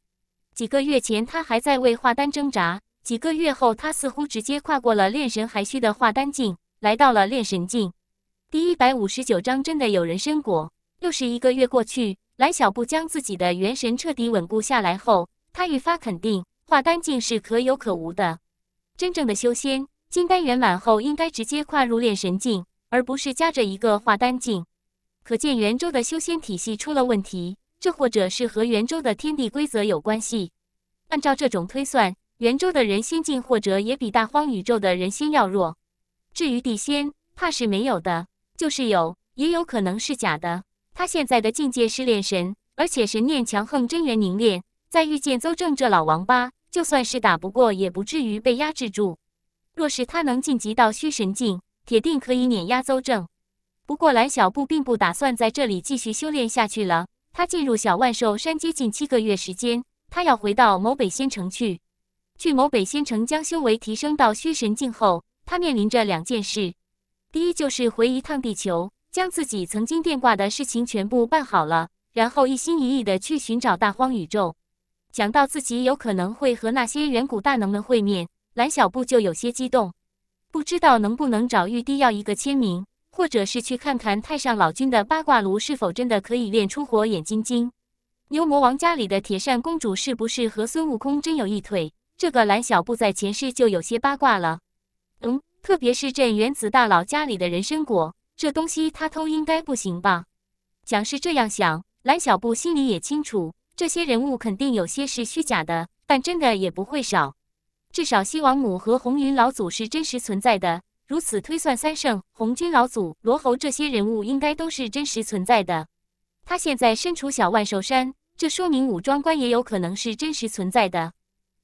几个月前，他还在为化丹挣扎，几个月后，他似乎直接跨过了炼神还需的化丹境，来到了炼神境。第一百五十九章真的有人参果。又是一个月过去，蓝小布将自己的元神彻底稳固下来后，他愈发肯定化丹境是可有可无的。真正的修仙。金丹圆满后应该直接跨入炼神境，而不是夹着一个化丹境。可见圆周的修仙体系出了问题，这或者是和圆周的天地规则有关系。按照这种推算，圆周的人仙境或者也比大荒宇宙的人仙要弱。至于地仙，怕是没有的。就是有，也有可能是假的。他现在的境界是炼神，而且神念强横，真元凝练。再遇见邹正这老王八，就算是打不过，也不至于被压制住。若是他能晋级到虚神境，铁定可以碾压邹正。不过蓝小布并不打算在这里继续修炼下去了。他进入小万寿山接近七个月时间，他要回到某北仙城去。去某北仙城将修为提升到虚神境后，他面临着两件事。第一就是回一趟地球，将自己曾经变挂的事情全部办好了，然后一心一意的去寻找大荒宇宙，想到自己有可能会和那些远古大能们会面。蓝小布就有些激动，不知道能不能找玉帝要一个签名，或者是去看看太上老君的八卦炉是否真的可以炼出火眼金睛。牛魔王家里的铁扇公主是不是和孙悟空真有一腿？这个蓝小布在前世就有些八卦了。嗯，特别是镇元子大佬家里的人参果，这东西他偷应该不行吧？讲是这样想，蓝小布心里也清楚，这些人物肯定有些是虚假的，但真的也不会少。至少西王母和红云老祖是真实存在的。如此推算，三圣、红军老祖、罗侯这些人物应该都是真实存在的。他现在身处小万寿山，这说明武庄观也有可能是真实存在的。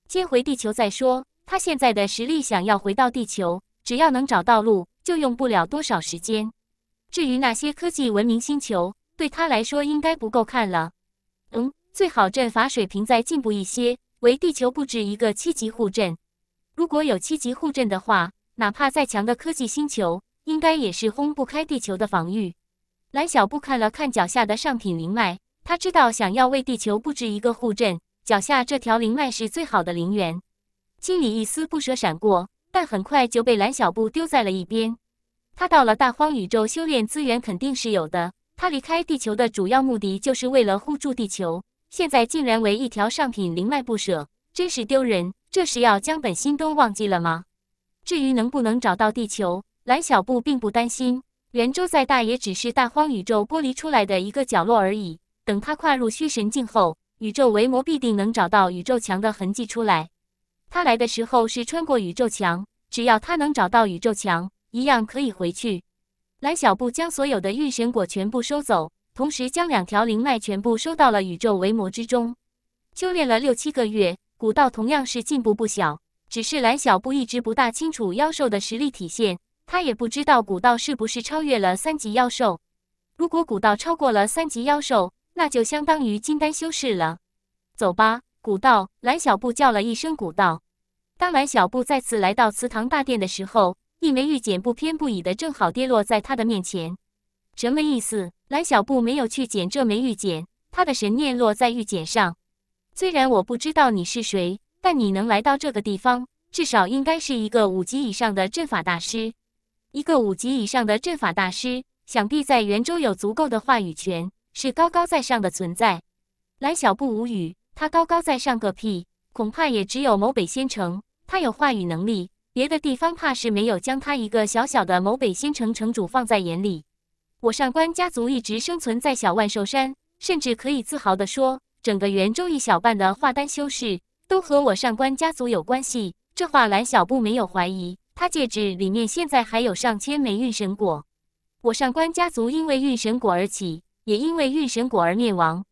接回地球再说。他现在的实力，想要回到地球，只要能找到路，就用不了多少时间。至于那些科技文明星球，对他来说应该不够看了。嗯，最好阵法水平再进步一些。为地球布置一个七级护阵，如果有七级护阵的话，哪怕再强的科技星球，应该也是轰不开地球的防御。蓝小布看了看脚下的上品灵脉，他知道想要为地球布置一个护阵，脚下这条灵脉是最好的灵源。心里一丝不舍闪过，但很快就被蓝小布丢在了一边。他到了大荒宇宙，修炼资源肯定是有的。他离开地球的主要目的，就是为了护住地球。现在竟然为一条上品灵脉不舍，真是丢人！这是要将本心都忘记了吗？至于能不能找到地球，蓝小布并不担心。圆周再大，也只是大荒宇宙剥离出来的一个角落而已。等他跨入虚神境后，宇宙为魔必定能找到宇宙墙的痕迹出来。他来的时候是穿过宇宙墙，只要他能找到宇宙墙，一样可以回去。蓝小布将所有的御神果全部收走。同时将两条灵脉全部收到了宇宙维魔之中。修炼了六七个月，古道同样是进步不小。只是蓝小布一直不大清楚妖兽的实力体现，他也不知道古道是不是超越了三级妖兽。如果古道超过了三级妖兽，那就相当于金丹修士了。走吧，古道。蓝小布叫了一声“古道”。当蓝小布再次来到祠堂大殿的时候，一枚玉简不偏不倚的正好跌落在他的面前。什么意思？蓝小布没有去捡这枚玉简，他的神念落在玉简上。虽然我不知道你是谁，但你能来到这个地方，至少应该是一个五级以上的阵法大师。一个五级以上的阵法大师，想必在元州有足够的话语权，是高高在上的存在。蓝小布无语，他高高在上个屁？恐怕也只有某北仙城，他有话语能力，别的地方怕是没有将他一个小小的某北仙城城主放在眼里。我上官家族一直生存在小万寿山，甚至可以自豪地说，整个元州一小半的化丹修士都和我上官家族有关系。这话蓝小布没有怀疑，他戒指里面现在还有上千枚运神果。我上官家族因为运神果而起，也因为运神果而灭亡。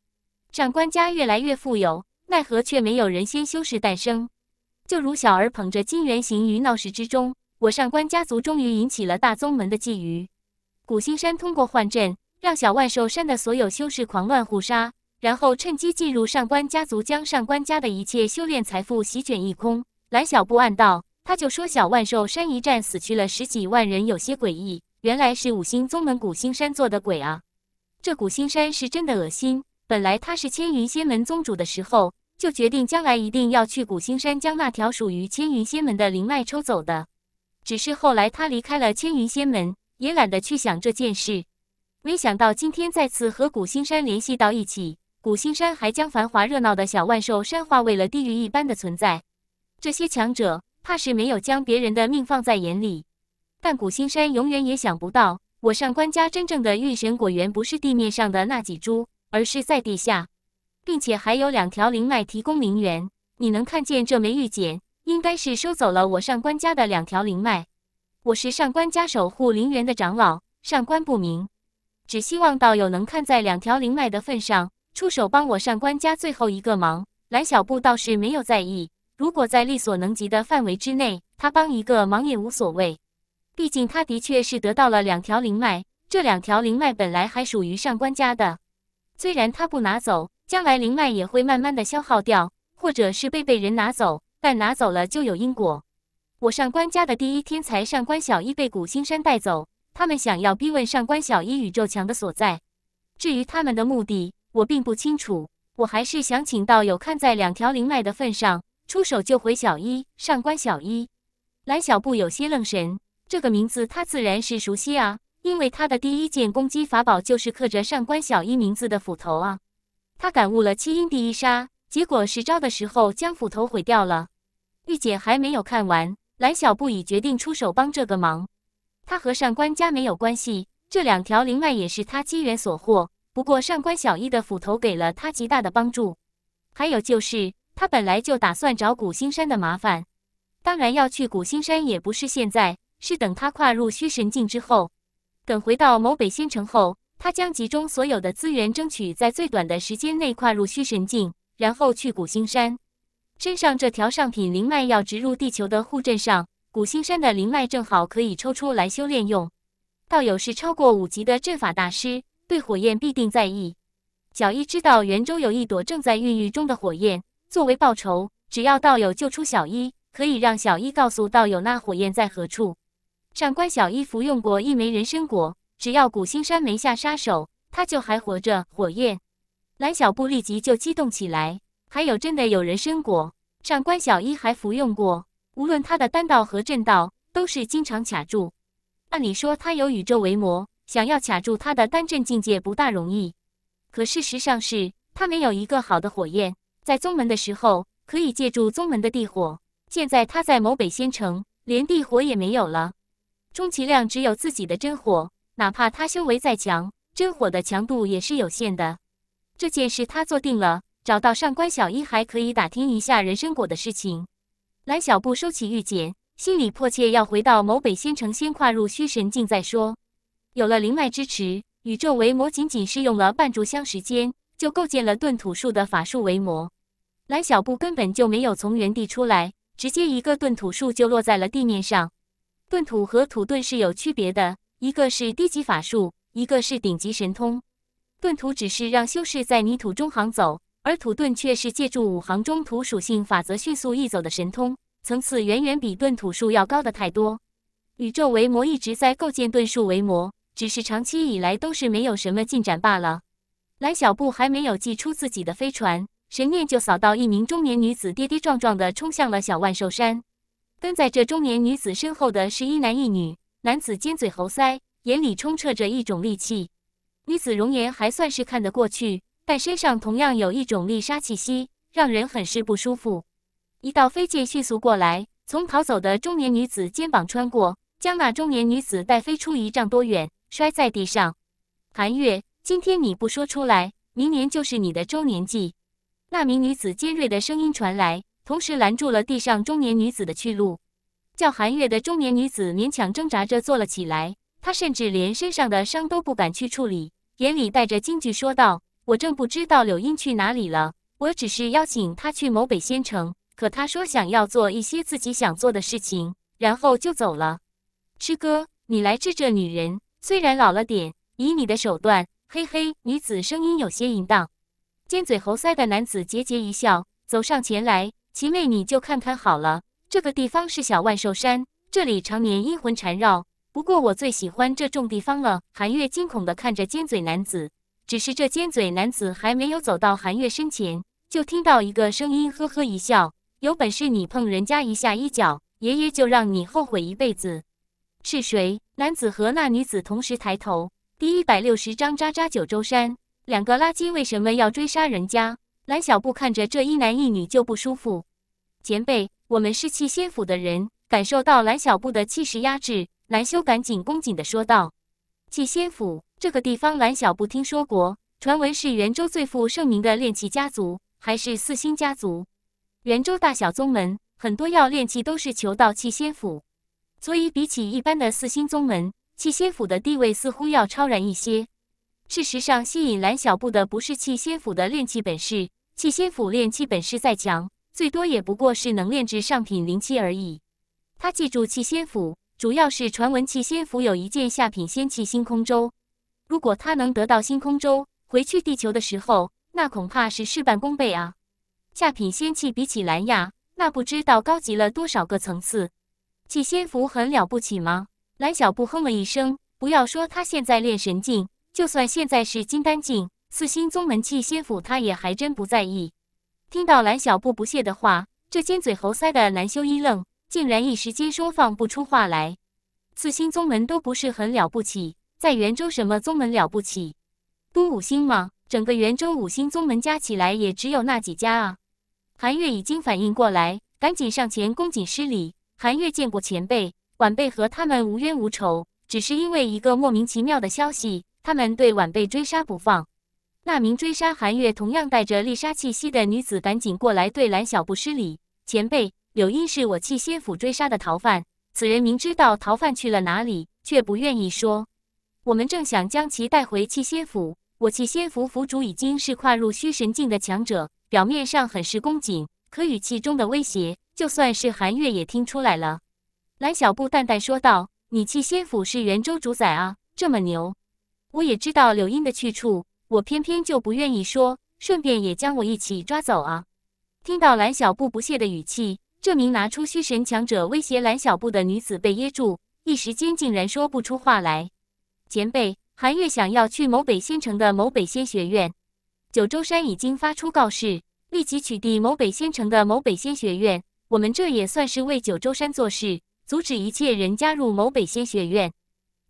上官家越来越富有，奈何却没有人仙修士诞生。就如小儿捧着金元行于闹市之中，我上官家族终于引起了大宗门的觊觎。古星山通过幻阵，让小万寿山的所有修士狂乱互杀，然后趁机进入上官家族，将上官家的一切修炼财富席卷一空。蓝小布暗道：“他就说小万寿山一战死去了十几万人，有些诡异，原来是五星宗门古星山做的鬼啊！这古星山是真的恶心。本来他是千云仙门宗主的时候，就决定将来一定要去古星山将那条属于千云仙门的灵脉抽走的，只是后来他离开了千云仙门。”也懒得去想这件事。没想到今天再次和古星山联系到一起，古星山还将繁华热闹的小万寿山化为了地狱一般的存在。这些强者怕是没有将别人的命放在眼里。但古星山永远也想不到，我上官家真正的御神果园不是地面上的那几株，而是在地下，并且还有两条灵脉提供灵源。你能看见这枚玉简，应该是收走了我上官家的两条灵脉。我是上官家守护灵园的长老上官不明，只希望道友能看在两条灵脉的份上，出手帮我上官家最后一个忙。蓝小布倒是没有在意，如果在力所能及的范围之内，他帮一个忙也无所谓。毕竟他的确是得到了两条灵脉，这两条灵脉本来还属于上官家的。虽然他不拿走，将来灵脉也会慢慢的消耗掉，或者是被被人拿走，但拿走了就有因果。我上官家的第一天才上官小一被古星山带走，他们想要逼问上官小一宇宙墙的所在。至于他们的目的，我并不清楚。我还是想请道友看在两条灵脉的份上，出手救回小一。上官小一，蓝小布有些愣神，这个名字他自然是熟悉啊，因为他的第一件攻击法宝就是刻着上官小一名字的斧头啊。他感悟了七阴第一杀，结果十招的时候将斧头毁掉了。玉姐还没有看完。胆小不已，决定出手帮这个忙。他和上官家没有关系，这两条灵脉也是他机缘所获。不过上官小一的斧头给了他极大的帮助。还有就是，他本来就打算找古星山的麻烦。当然要去古星山也不是现在，是等他跨入虚神境之后。等回到某北仙城后，他将集中所有的资源，争取在最短的时间内跨入虚神境，然后去古星山。身上这条上品灵脉要植入地球的护阵上，古星山的灵脉正好可以抽出来修炼用。道友是超过五级的阵法大师，对火焰必定在意。小一知道圆周有一朵正在孕育中的火焰，作为报酬，只要道友救出小一，可以让小一告诉道友那火焰在何处。上官小一服用过一枚人参果，只要古星山没下杀手，他就还活着。火焰，蓝小布立即就激动起来。还有真的有人参果，上官小一还服用过。无论他的丹道和阵道，都是经常卡住。按理说，他有宇宙为魔，想要卡住他的丹阵境界不大容易。可事实上是，他没有一个好的火焰。在宗门的时候，可以借助宗门的地火。现在他在某北仙城，连地火也没有了，充其量只有自己的真火。哪怕他修为再强，真火的强度也是有限的。这件事他做定了。找到上官小一，还可以打听一下人参果的事情。蓝小布收起玉简，心里迫切要回到某北仙城，先跨入虚神境再说。有了灵脉支持，宇宙维魔仅仅是用了半炷香时间，就构建了遁土术的法术维魔。蓝小布根本就没有从原地出来，直接一个遁土术就落在了地面上。遁土和土遁是有区别的，一个是低级法术，一个是顶级神通。遁土只是让修士在泥土中行走。而土遁却是借助五行中土属性法则迅速易走的神通，层次远远比遁土术要高的太多。宇宙为魔一直在构建遁术为魔，只是长期以来都是没有什么进展罢了。蓝小布还没有祭出自己的飞船，神念就扫到一名中年女子跌跌撞撞地冲向了小万寿山。跟在这中年女子身后的是一男一女，男子尖嘴猴腮，眼里充斥着一种戾气，女子容颜还算是看得过去。但身上同样有一种厉杀气息，让人很是不舒服。一道飞剑迅速过来，从逃走的中年女子肩膀穿过，将那中年女子带飞出一丈多远，摔在地上。韩月，今天你不说出来，明年就是你的周年祭。那名女子尖锐的声音传来，同时拦住了地上中年女子的去路。叫韩月的中年女子勉强挣扎着坐了起来，她甚至连身上的伤都不敢去处理，眼里带着惊惧说道。我正不知道柳英去哪里了，我只是邀请他去某北仙城，可他说想要做一些自己想做的事情，然后就走了。师哥，你来治这女人，虽然老了点，以你的手段，嘿嘿。女子声音有些淫荡。尖嘴猴腮的男子桀桀一笑，走上前来：“七妹，你就看看好了，这个地方是小万寿山，这里常年阴魂缠绕，不过我最喜欢这种地方了。”韩月惊恐的看着尖嘴男子。只是这尖嘴男子还没有走到韩月身前，就听到一个声音：“呵呵一笑，有本事你碰人家一下衣角，爷爷就让你后悔一辈子。”是谁？男子和那女子同时抬头。第一百六十章渣渣九州山，两个垃圾为什么要追杀人家？蓝小布看着这一男一女就不舒服。前辈，我们是弃仙府的人。感受到蓝小布的气势压制，蓝修赶紧恭谨地说道：“弃仙府。”这个地方蓝小布听说过，传闻是圆州最负盛名的炼器家族，还是四星家族。圆州大小宗门很多，要炼器都是求到气仙府，所以比起一般的四星宗门，气仙府的地位似乎要超然一些。事实上，吸引蓝小布的不是气仙府的炼器本事，气仙府炼器本事再强，最多也不过是能炼制上品灵器而已。他记住气仙府，主要是传闻气仙府有一件下品仙器星空舟。如果他能得到星空舟，回去地球的时候，那恐怕是事半功倍啊！下品仙器比起蓝亚，那不知道高级了多少个层次。气仙符很了不起吗？蓝小布哼了一声，不要说他现在练神境，就算现在是金丹境，四星宗门气仙符他也还真不在意。听到蓝小布不屑的话，这尖嘴猴腮的蓝修一愣，竟然一时间说放不出话来。四星宗门都不是很了不起。在元州，什么宗门了不起？都五星吗？整个元州五星宗门加起来也只有那几家啊！韩月已经反应过来，赶紧上前恭敬施礼。韩月见过前辈，晚辈和他们无冤无仇，只是因为一个莫名其妙的消息，他们对晚辈追杀不放。那名追杀韩月，同样带着丽莎气息的女子赶紧过来对蓝小布施礼。前辈，柳英是我弃仙府追杀的逃犯，此人明知道逃犯去了哪里，却不愿意说。我们正想将其带回七仙府，我七仙府府主已经是跨入虚神境的强者，表面上很是恭谨，可语气中的威胁，就算是寒月也听出来了。蓝小布淡淡说道：“你七仙府是元州主宰啊，这么牛，我也知道柳荫的去处，我偏偏就不愿意说，顺便也将我一起抓走啊！”听到蓝小布不屑的语气，这名拿出虚神强者威胁蓝小布的女子被噎住，一时间竟然说不出话来。前辈，韩月想要去某北仙城的某北仙学院，九州山已经发出告示，立即取缔某北仙城的某北仙学院。我们这也算是为九州山做事，阻止一切人加入某北仙学院。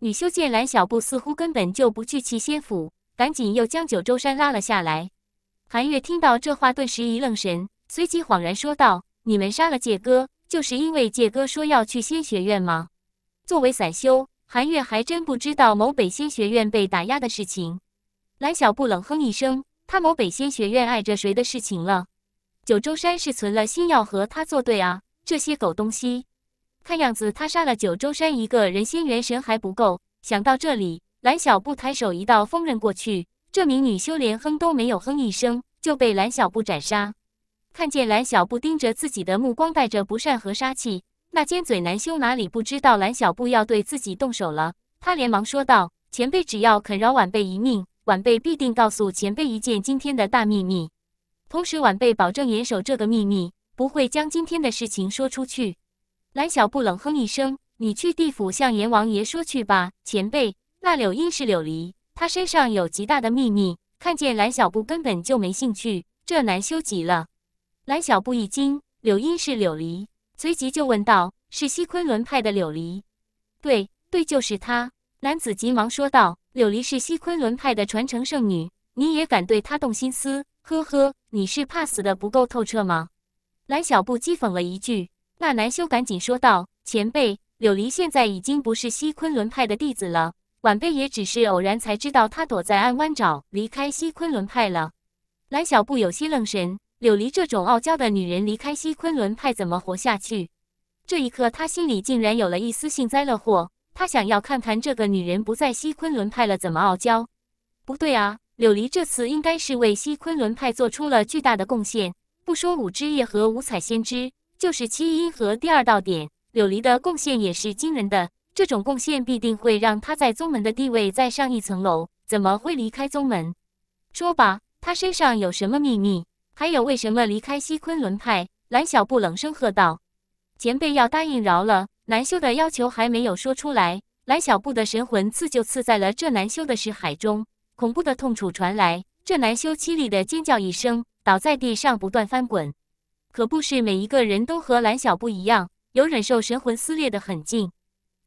女修见蓝小布似乎根本就不惧其仙府，赶紧又将九州山拉了下来。韩月听到这话，顿时一愣神，随即恍然说道：“你们杀了戒哥，就是因为戒哥说要去仙学院吗？作为散修。”韩月还真不知道某北仙学院被打压的事情。蓝小布冷哼一声：“他某北仙学院碍着谁的事情了？九州山是存了心要和他作对啊！这些狗东西！看样子他杀了九州山一个人仙元神还不够。”想到这里，蓝小布抬手一道锋刃过去，这名女修连哼都没有哼一声，就被蓝小布斩杀。看见蓝小布盯着自己的目光，带着不善和杀气。那尖嘴男修哪里不知道蓝小布要对自己动手了？他连忙说道：“前辈只要肯饶晚辈一命，晚辈必定告诉前辈一件今天的大秘密。同时，晚辈保证严守这个秘密，不会将今天的事情说出去。”蓝小布冷哼一声：“你去地府向阎王爷说去吧，前辈。那柳荫是柳离，他身上有极大的秘密。看见蓝小布根本就没兴趣，这难修急了。”蓝小布一惊：“柳荫是柳离？”随即就问道：“是西昆仑派的柳离？”“对，对，就是他。”男子急忙说道：“柳离是西昆仑派的传承圣女，你也敢对他动心思？呵呵，你是怕死的不够透彻吗？”蓝小布讥讽了一句。那男修赶紧说道：“前辈，柳离现在已经不是西昆仑派的弟子了，晚辈也只是偶然才知道他躲在暗湾沼，离开西昆仑派了。”蓝小布有些愣神。柳离这种傲娇的女人离开西昆仑派怎么活下去？这一刻，他心里竟然有了一丝幸灾乐祸。他想要看看这个女人不在西昆仑派了怎么傲娇。不对啊，柳离这次应该是为西昆仑派做出了巨大的贡献。不说五枝叶和五彩先知，就是七音和第二道点，柳离的贡献也是惊人的。这种贡献必定会让他在宗门的地位再上一层楼。怎么会离开宗门？说吧，他身上有什么秘密？还有，为什么离开西昆仑派？蓝小布冷声喝道：“前辈要答应饶了南修的要求，还没有说出来。”蓝小布的神魂刺就刺在了这南修的识海中，恐怖的痛楚传来，这南修凄厉的尖叫一声，倒在地上不断翻滚。可不是每一个人都和蓝小布一样，有忍受神魂撕裂的狠劲。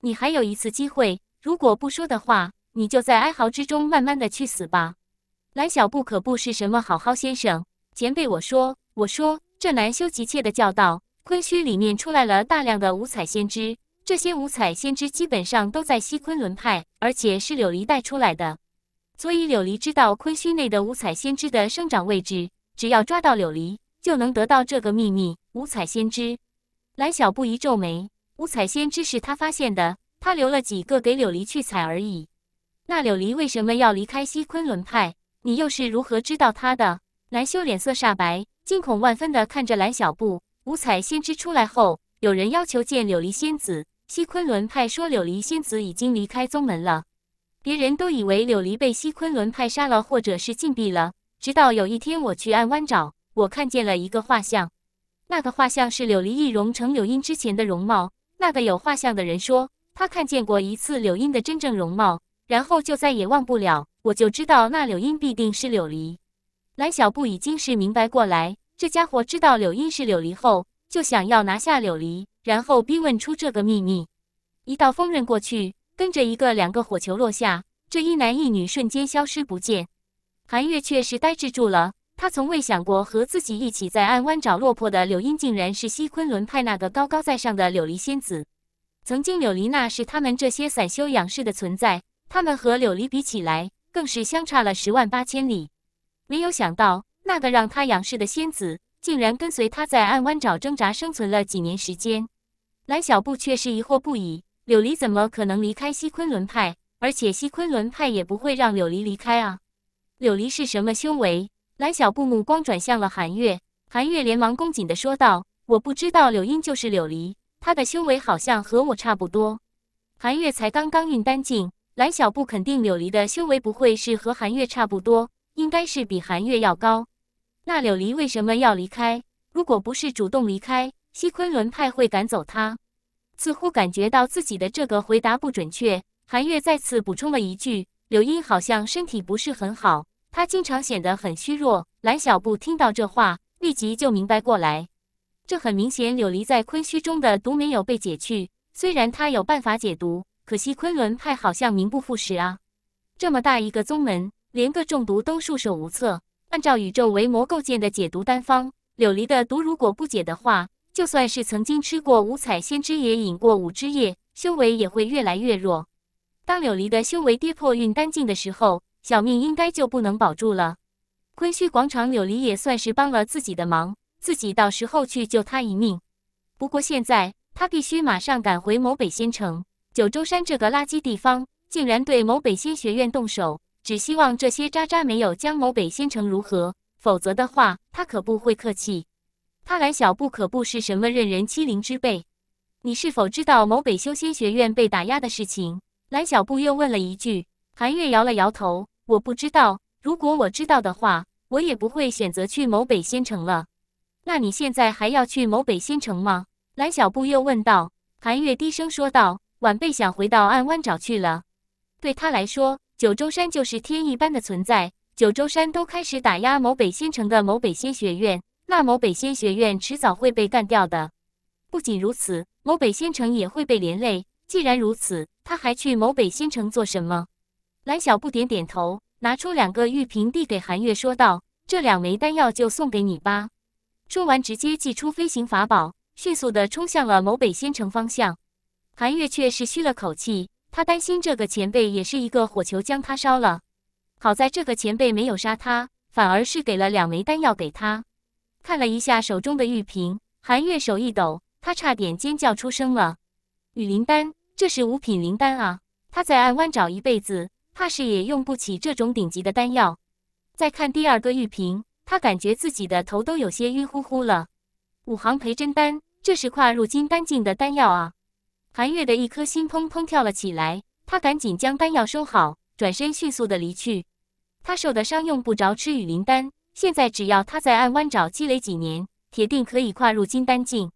你还有一次机会，如果不说的话，你就在哀嚎之中慢慢的去死吧。蓝小布可不是什么好好先生。前辈，我说，我说，这难修急切的叫道：“昆虚里面出来了大量的五彩仙芝，这些五彩仙芝基本上都在西昆仑派，而且是柳离带出来的。所以柳离知道昆虚内的五彩仙芝的生长位置，只要抓到柳离，就能得到这个秘密。五彩仙芝。”蓝小布一皱眉：“五彩仙芝是他发现的，他留了几个给柳离去采而已。那柳离为什么要离开西昆仑派？你又是如何知道他的？”蓝修脸色煞白，惊恐万分地看着蓝小布。五彩仙芝出来后，有人要求见柳离仙子。西昆仑派说柳离仙子已经离开宗门了，别人都以为柳离被西昆仑派杀了，或者是禁闭了。直到有一天我去暗湾找，我看见了一个画像。那个画像是柳离易容成柳音之前的容貌。那个有画像的人说，他看见过一次柳音的真正容貌，然后就再也忘不了。我就知道那柳音必定是柳离。蓝小布已经是明白过来，这家伙知道柳荫是柳离后，就想要拿下柳离，然后逼问出这个秘密。一道锋刃过去，跟着一个两个火球落下，这一男一女瞬间消失不见。韩月却是呆滞住了，他从未想过和自己一起在暗湾找落魄的柳音，竟然是西昆仑派那个高高在上的柳离仙子。曾经柳离那是他们这些散修仰视的存在，他们和柳离比起来，更是相差了十万八千里。没有想到，那个让他仰视的仙子，竟然跟随他在暗湾沼挣扎生存了几年时间。蓝小布却是疑惑不已：柳离怎么可能离开西昆仑派？而且西昆仑派也不会让柳离离开啊！柳离是什么修为？蓝小布目光转向了韩月，韩月连忙恭谨的说道：“我不知道柳英就是柳离，她的修为好像和我差不多。”韩月才刚刚运丹境，蓝小布肯定柳离的修为不会是和韩月差不多。应该是比韩月要高，那柳离为什么要离开？如果不是主动离开，西昆仑派会赶走他。似乎感觉到自己的这个回答不准确，韩月再次补充了一句：“柳英好像身体不是很好，她经常显得很虚弱。”蓝小布听到这话，立即就明白过来，这很明显柳离在昆虚中的毒没有被解去。虽然他有办法解毒，可惜昆仑派好像名不副实啊，这么大一个宗门。连个中毒都束手无策。按照宇宙维魔构建的解毒单方，柳离的毒如果不解的话，就算是曾经吃过五彩仙芝也饮过五枝叶，修为也会越来越弱。当柳离的修为跌破运丹境的时候，小命应该就不能保住了。昆虚广场，柳离也算是帮了自己的忙，自己到时候去救他一命。不过现在他必须马上赶回某北仙城。九州山这个垃圾地方，竟然对某北仙学院动手。只希望这些渣渣没有将某北仙城如何？否则的话，他可不会客气。他蓝小布可不是什么任人欺凌之辈。你是否知道某北修仙学院被打压的事情？蓝小布又问了一句。韩月摇了摇头，我不知道。如果我知道的话，我也不会选择去某北仙城了。那你现在还要去某北仙城吗？蓝小布又问道。韩月低声说道：“晚辈想回到暗湾找去了。”对他来说。九州山就是天一般的存在，九州山都开始打压某北仙城的某北仙学院，那某北仙学院迟早会被干掉的。不仅如此，某北仙城也会被连累。既然如此，他还去某北仙城做什么？蓝小不点点头，拿出两个玉瓶递给韩月，说道：“这两枚丹药就送给你吧。”说完，直接祭出飞行法宝，迅速的冲向了某北仙城方向。韩月却是吁了口气。他担心这个前辈也是一个火球将他烧了，好在这个前辈没有杀他，反而是给了两枚丹药给他。看了一下手中的玉瓶，韩月手一抖，他差点尖叫出声了。雨林丹，这是五品灵丹啊！他在暗湾找一辈子，怕是也用不起这种顶级的丹药。再看第二个玉瓶，他感觉自己的头都有些晕乎乎了。五行培真丹，这是跨入金丹境的丹药啊！韩月的一颗心砰砰跳了起来，他赶紧将丹药收好，转身迅速的离去。他受的伤用不着吃雨林丹，现在只要他在暗湾沼积累几年，铁定可以跨入金丹境。